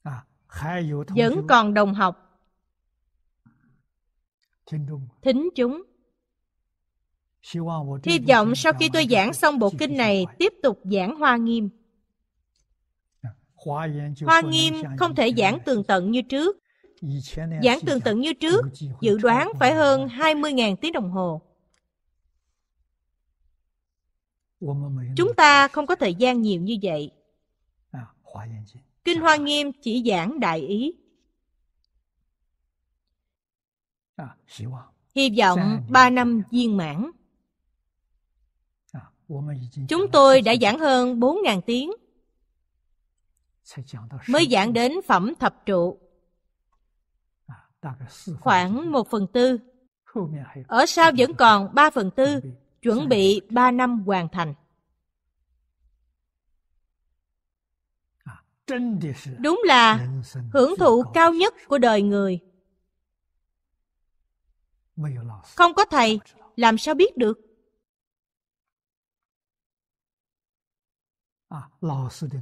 À, Vẫn còn đồng học thính chúng hy vọng sau khi tôi giảng xong bộ kinh này tiếp tục giảng hoa nghiêm hoa nghiêm không thể giảng tường tận như trước giảng tường tận như trước dự đoán phải hơn 20.000 tiếng đồng hồ chúng ta không có thời gian nhiều như vậy à, kinh hoa nghiêm chỉ giảng đại ý À, à? Hy vọng ba năm viên mãn. À, Chúng tôi đã giảng hơn bốn ngàn tiếng mới giảng đến phẩm thập trụ khoảng một phần tư ở sau vẫn còn ba phần tư chuẩn bị ba năm hoàn thành đúng là hưởng thụ cao nhất của đời người không có thầy, làm sao biết được?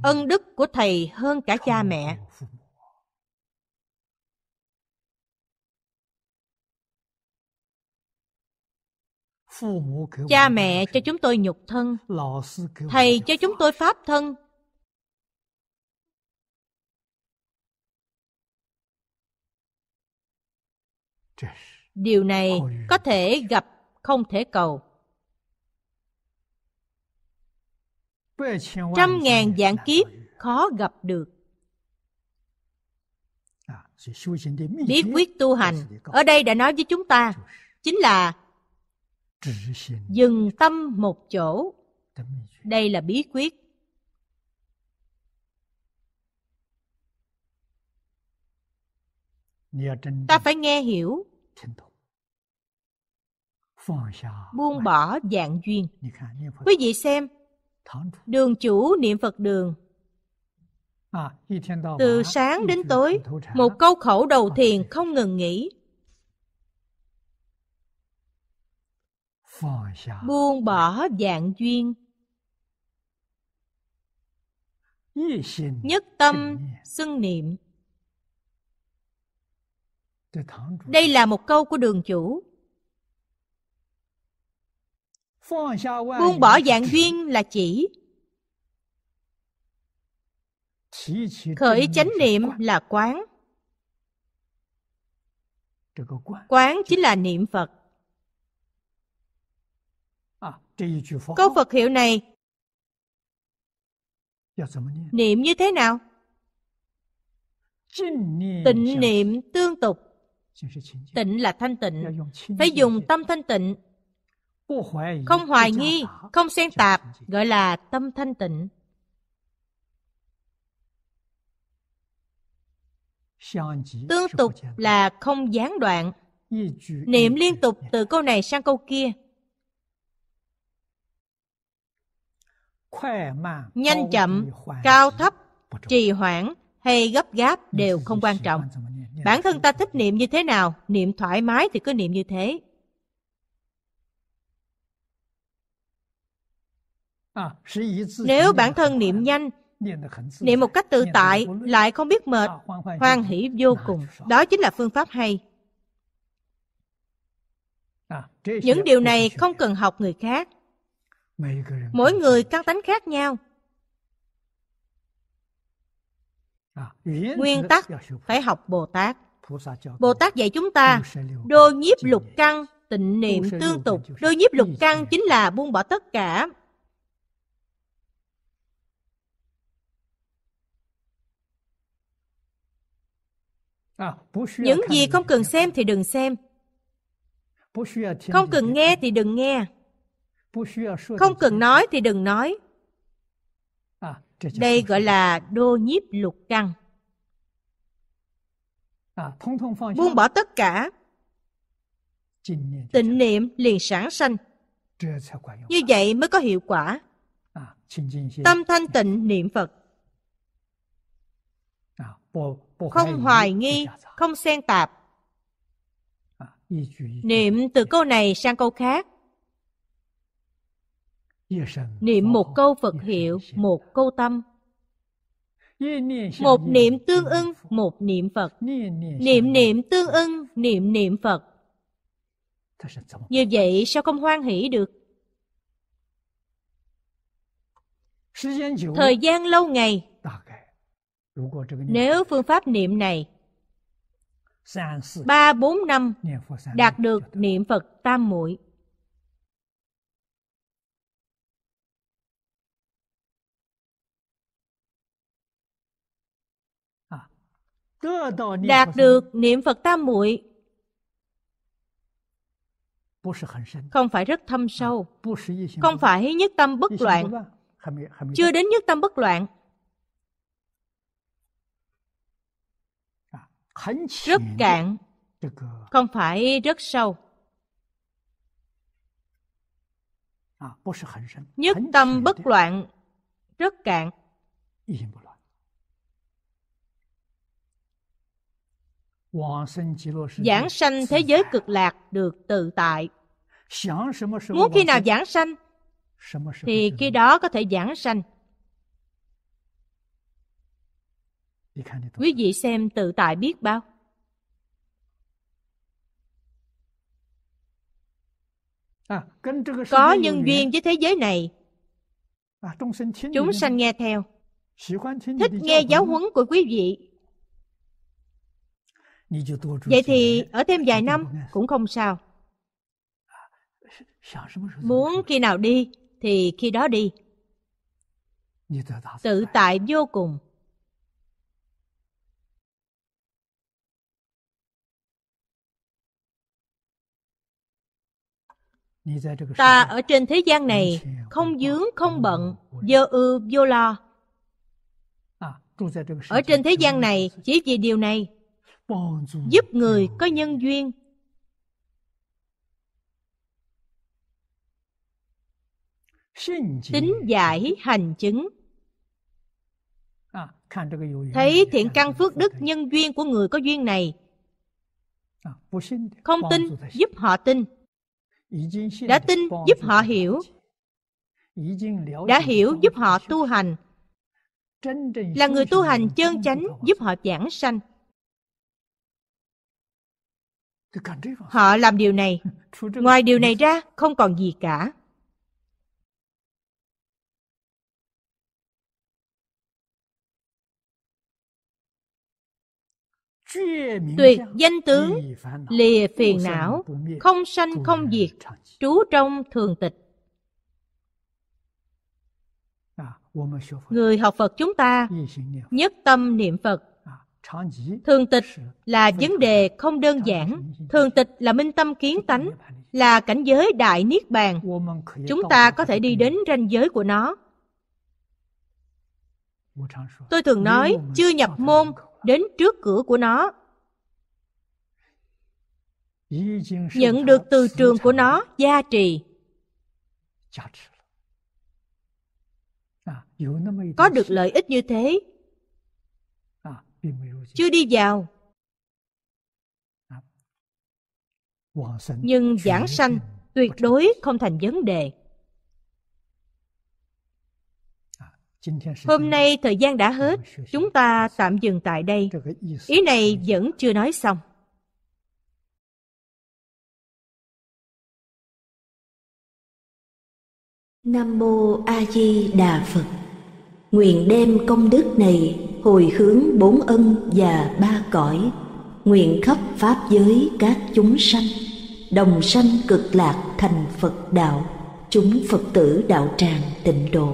Ân đức của thầy hơn cả cha mẹ. Cha mẹ cho chúng tôi nhục thân, thầy cho chúng tôi pháp thân. Yes điều này có thể gặp không thể cầu trăm ngàn dạng kiếp khó gặp được bí quyết tu hành ở đây đã nói với chúng ta chính là dừng tâm một chỗ đây là bí quyết ta phải nghe hiểu buông bỏ dạng duyên. Quý vị xem, đường chủ niệm Phật đường từ sáng đến tối một câu khẩu đầu thiền không ngừng nghỉ buông bỏ dạng duyên nhất tâm xưng niệm đây là một câu của đường chủ Buông bỏ dạng duyên là chỉ Khởi chánh niệm là quán Quán chính là niệm Phật Câu Phật hiệu này Niệm như thế nào? Tịnh niệm tương tục Tịnh là thanh tịnh Phải dùng tâm thanh tịnh không hoài nghi không xen tạp gọi là tâm thanh tịnh tương tục là không gián đoạn niệm liên tục từ câu này sang câu kia nhanh chậm cao thấp trì hoãn hay gấp gáp đều không quan trọng bản thân ta thích niệm như thế nào niệm thoải mái thì cứ niệm như thế Nếu bản thân niệm nhanh, niệm một cách tự tại, lại không biết mệt, hoan hỷ vô cùng. Đó chính là phương pháp hay. Những điều này không cần học người khác. Mỗi người căn tánh khác nhau. Nguyên tắc phải học Bồ Tát. Bồ Tát dạy chúng ta đôi nhiếp lục căng, tịnh niệm tương tục. đôi nhiếp lục căng chính là buông bỏ tất cả, À, những à, gì không cần xem thì đừng xem à, không cần nghe thì đừng nghe không cần nói thì đừng nói đây gọi là đô nhiếp lục căn buông bỏ tất cả tịnh niệm liền sản sanh như vậy mới có hiệu quả tâm thanh tịnh niệm phật không hoài nghi, không xen tạp. Niệm từ câu này sang câu khác. Niệm một câu Phật hiệu, một câu tâm. Một niệm tương ưng, một niệm Phật. Niệm niệm tương ưng, niệm niệm Phật. Như vậy sao không hoan hỷ được? Thời gian lâu ngày nếu phương pháp niệm này 3 4 năm đạt được niệm Phật tam muội. Đạt được niệm Phật tam muội không phải rất thâm sâu, không phải nhất tâm bất loạn, chưa đến nhất tâm bất loạn, rất cạn không phải rất sâu à, nhất tâm bất loạn rất cạn giảng sanh thế giới cực lạc được tự tại muốn khi nào giảng sanh thì khi đó có thể giảng sanh Quý vị xem tự tại biết bao. À, Có nhân duyên với thế giới này, à, chúng sanh nghe theo, thích nghe giáo huấn của quý vị. Vậy thì ở thêm vài năm cũng không sao. À, Muốn khi nào đi thì khi đó đi. Tự tại vô cùng. ta ở trên thế gian này không dướng không bận vô ưu vô lo à, ở trên thế gian này chỉ vì điều này giúp người có nhân duyên tính giải hành chứng à, thấy thiện căn phước đức nhân duyên của người có duyên này à, không tin giúp họ tin đã tin giúp họ hiểu đã hiểu giúp họ tu hành là người tu hành chân chánh giúp họ giảng sanh họ làm điều này ngoài điều này ra không còn gì cả tuyệt danh tướng lìa phiền não không sanh không diệt trú trong thường tịch người học phật chúng ta nhất tâm niệm phật thường tịch là vấn đề không đơn giản thường tịch là minh tâm kiến tánh là cảnh giới đại niết bàn chúng ta có thể đi đến ranh giới của nó tôi thường nói chưa nhập môn đến trước cửa của nó nhận được từ trường của nó gia trì có được lợi ích như thế chưa đi vào nhưng giảng sanh tuyệt đối không thành vấn đề Hôm nay thời gian đã hết, chúng ta tạm dừng tại đây. Ý này vẫn chưa nói xong. Nam mô A Di Đà Phật. Nguyện đem công đức này hồi hướng bốn ân và ba cõi, nguyện khắp pháp giới các chúng sanh, đồng sanh cực lạc thành Phật đạo, chúng Phật tử đạo tràng tịnh độ.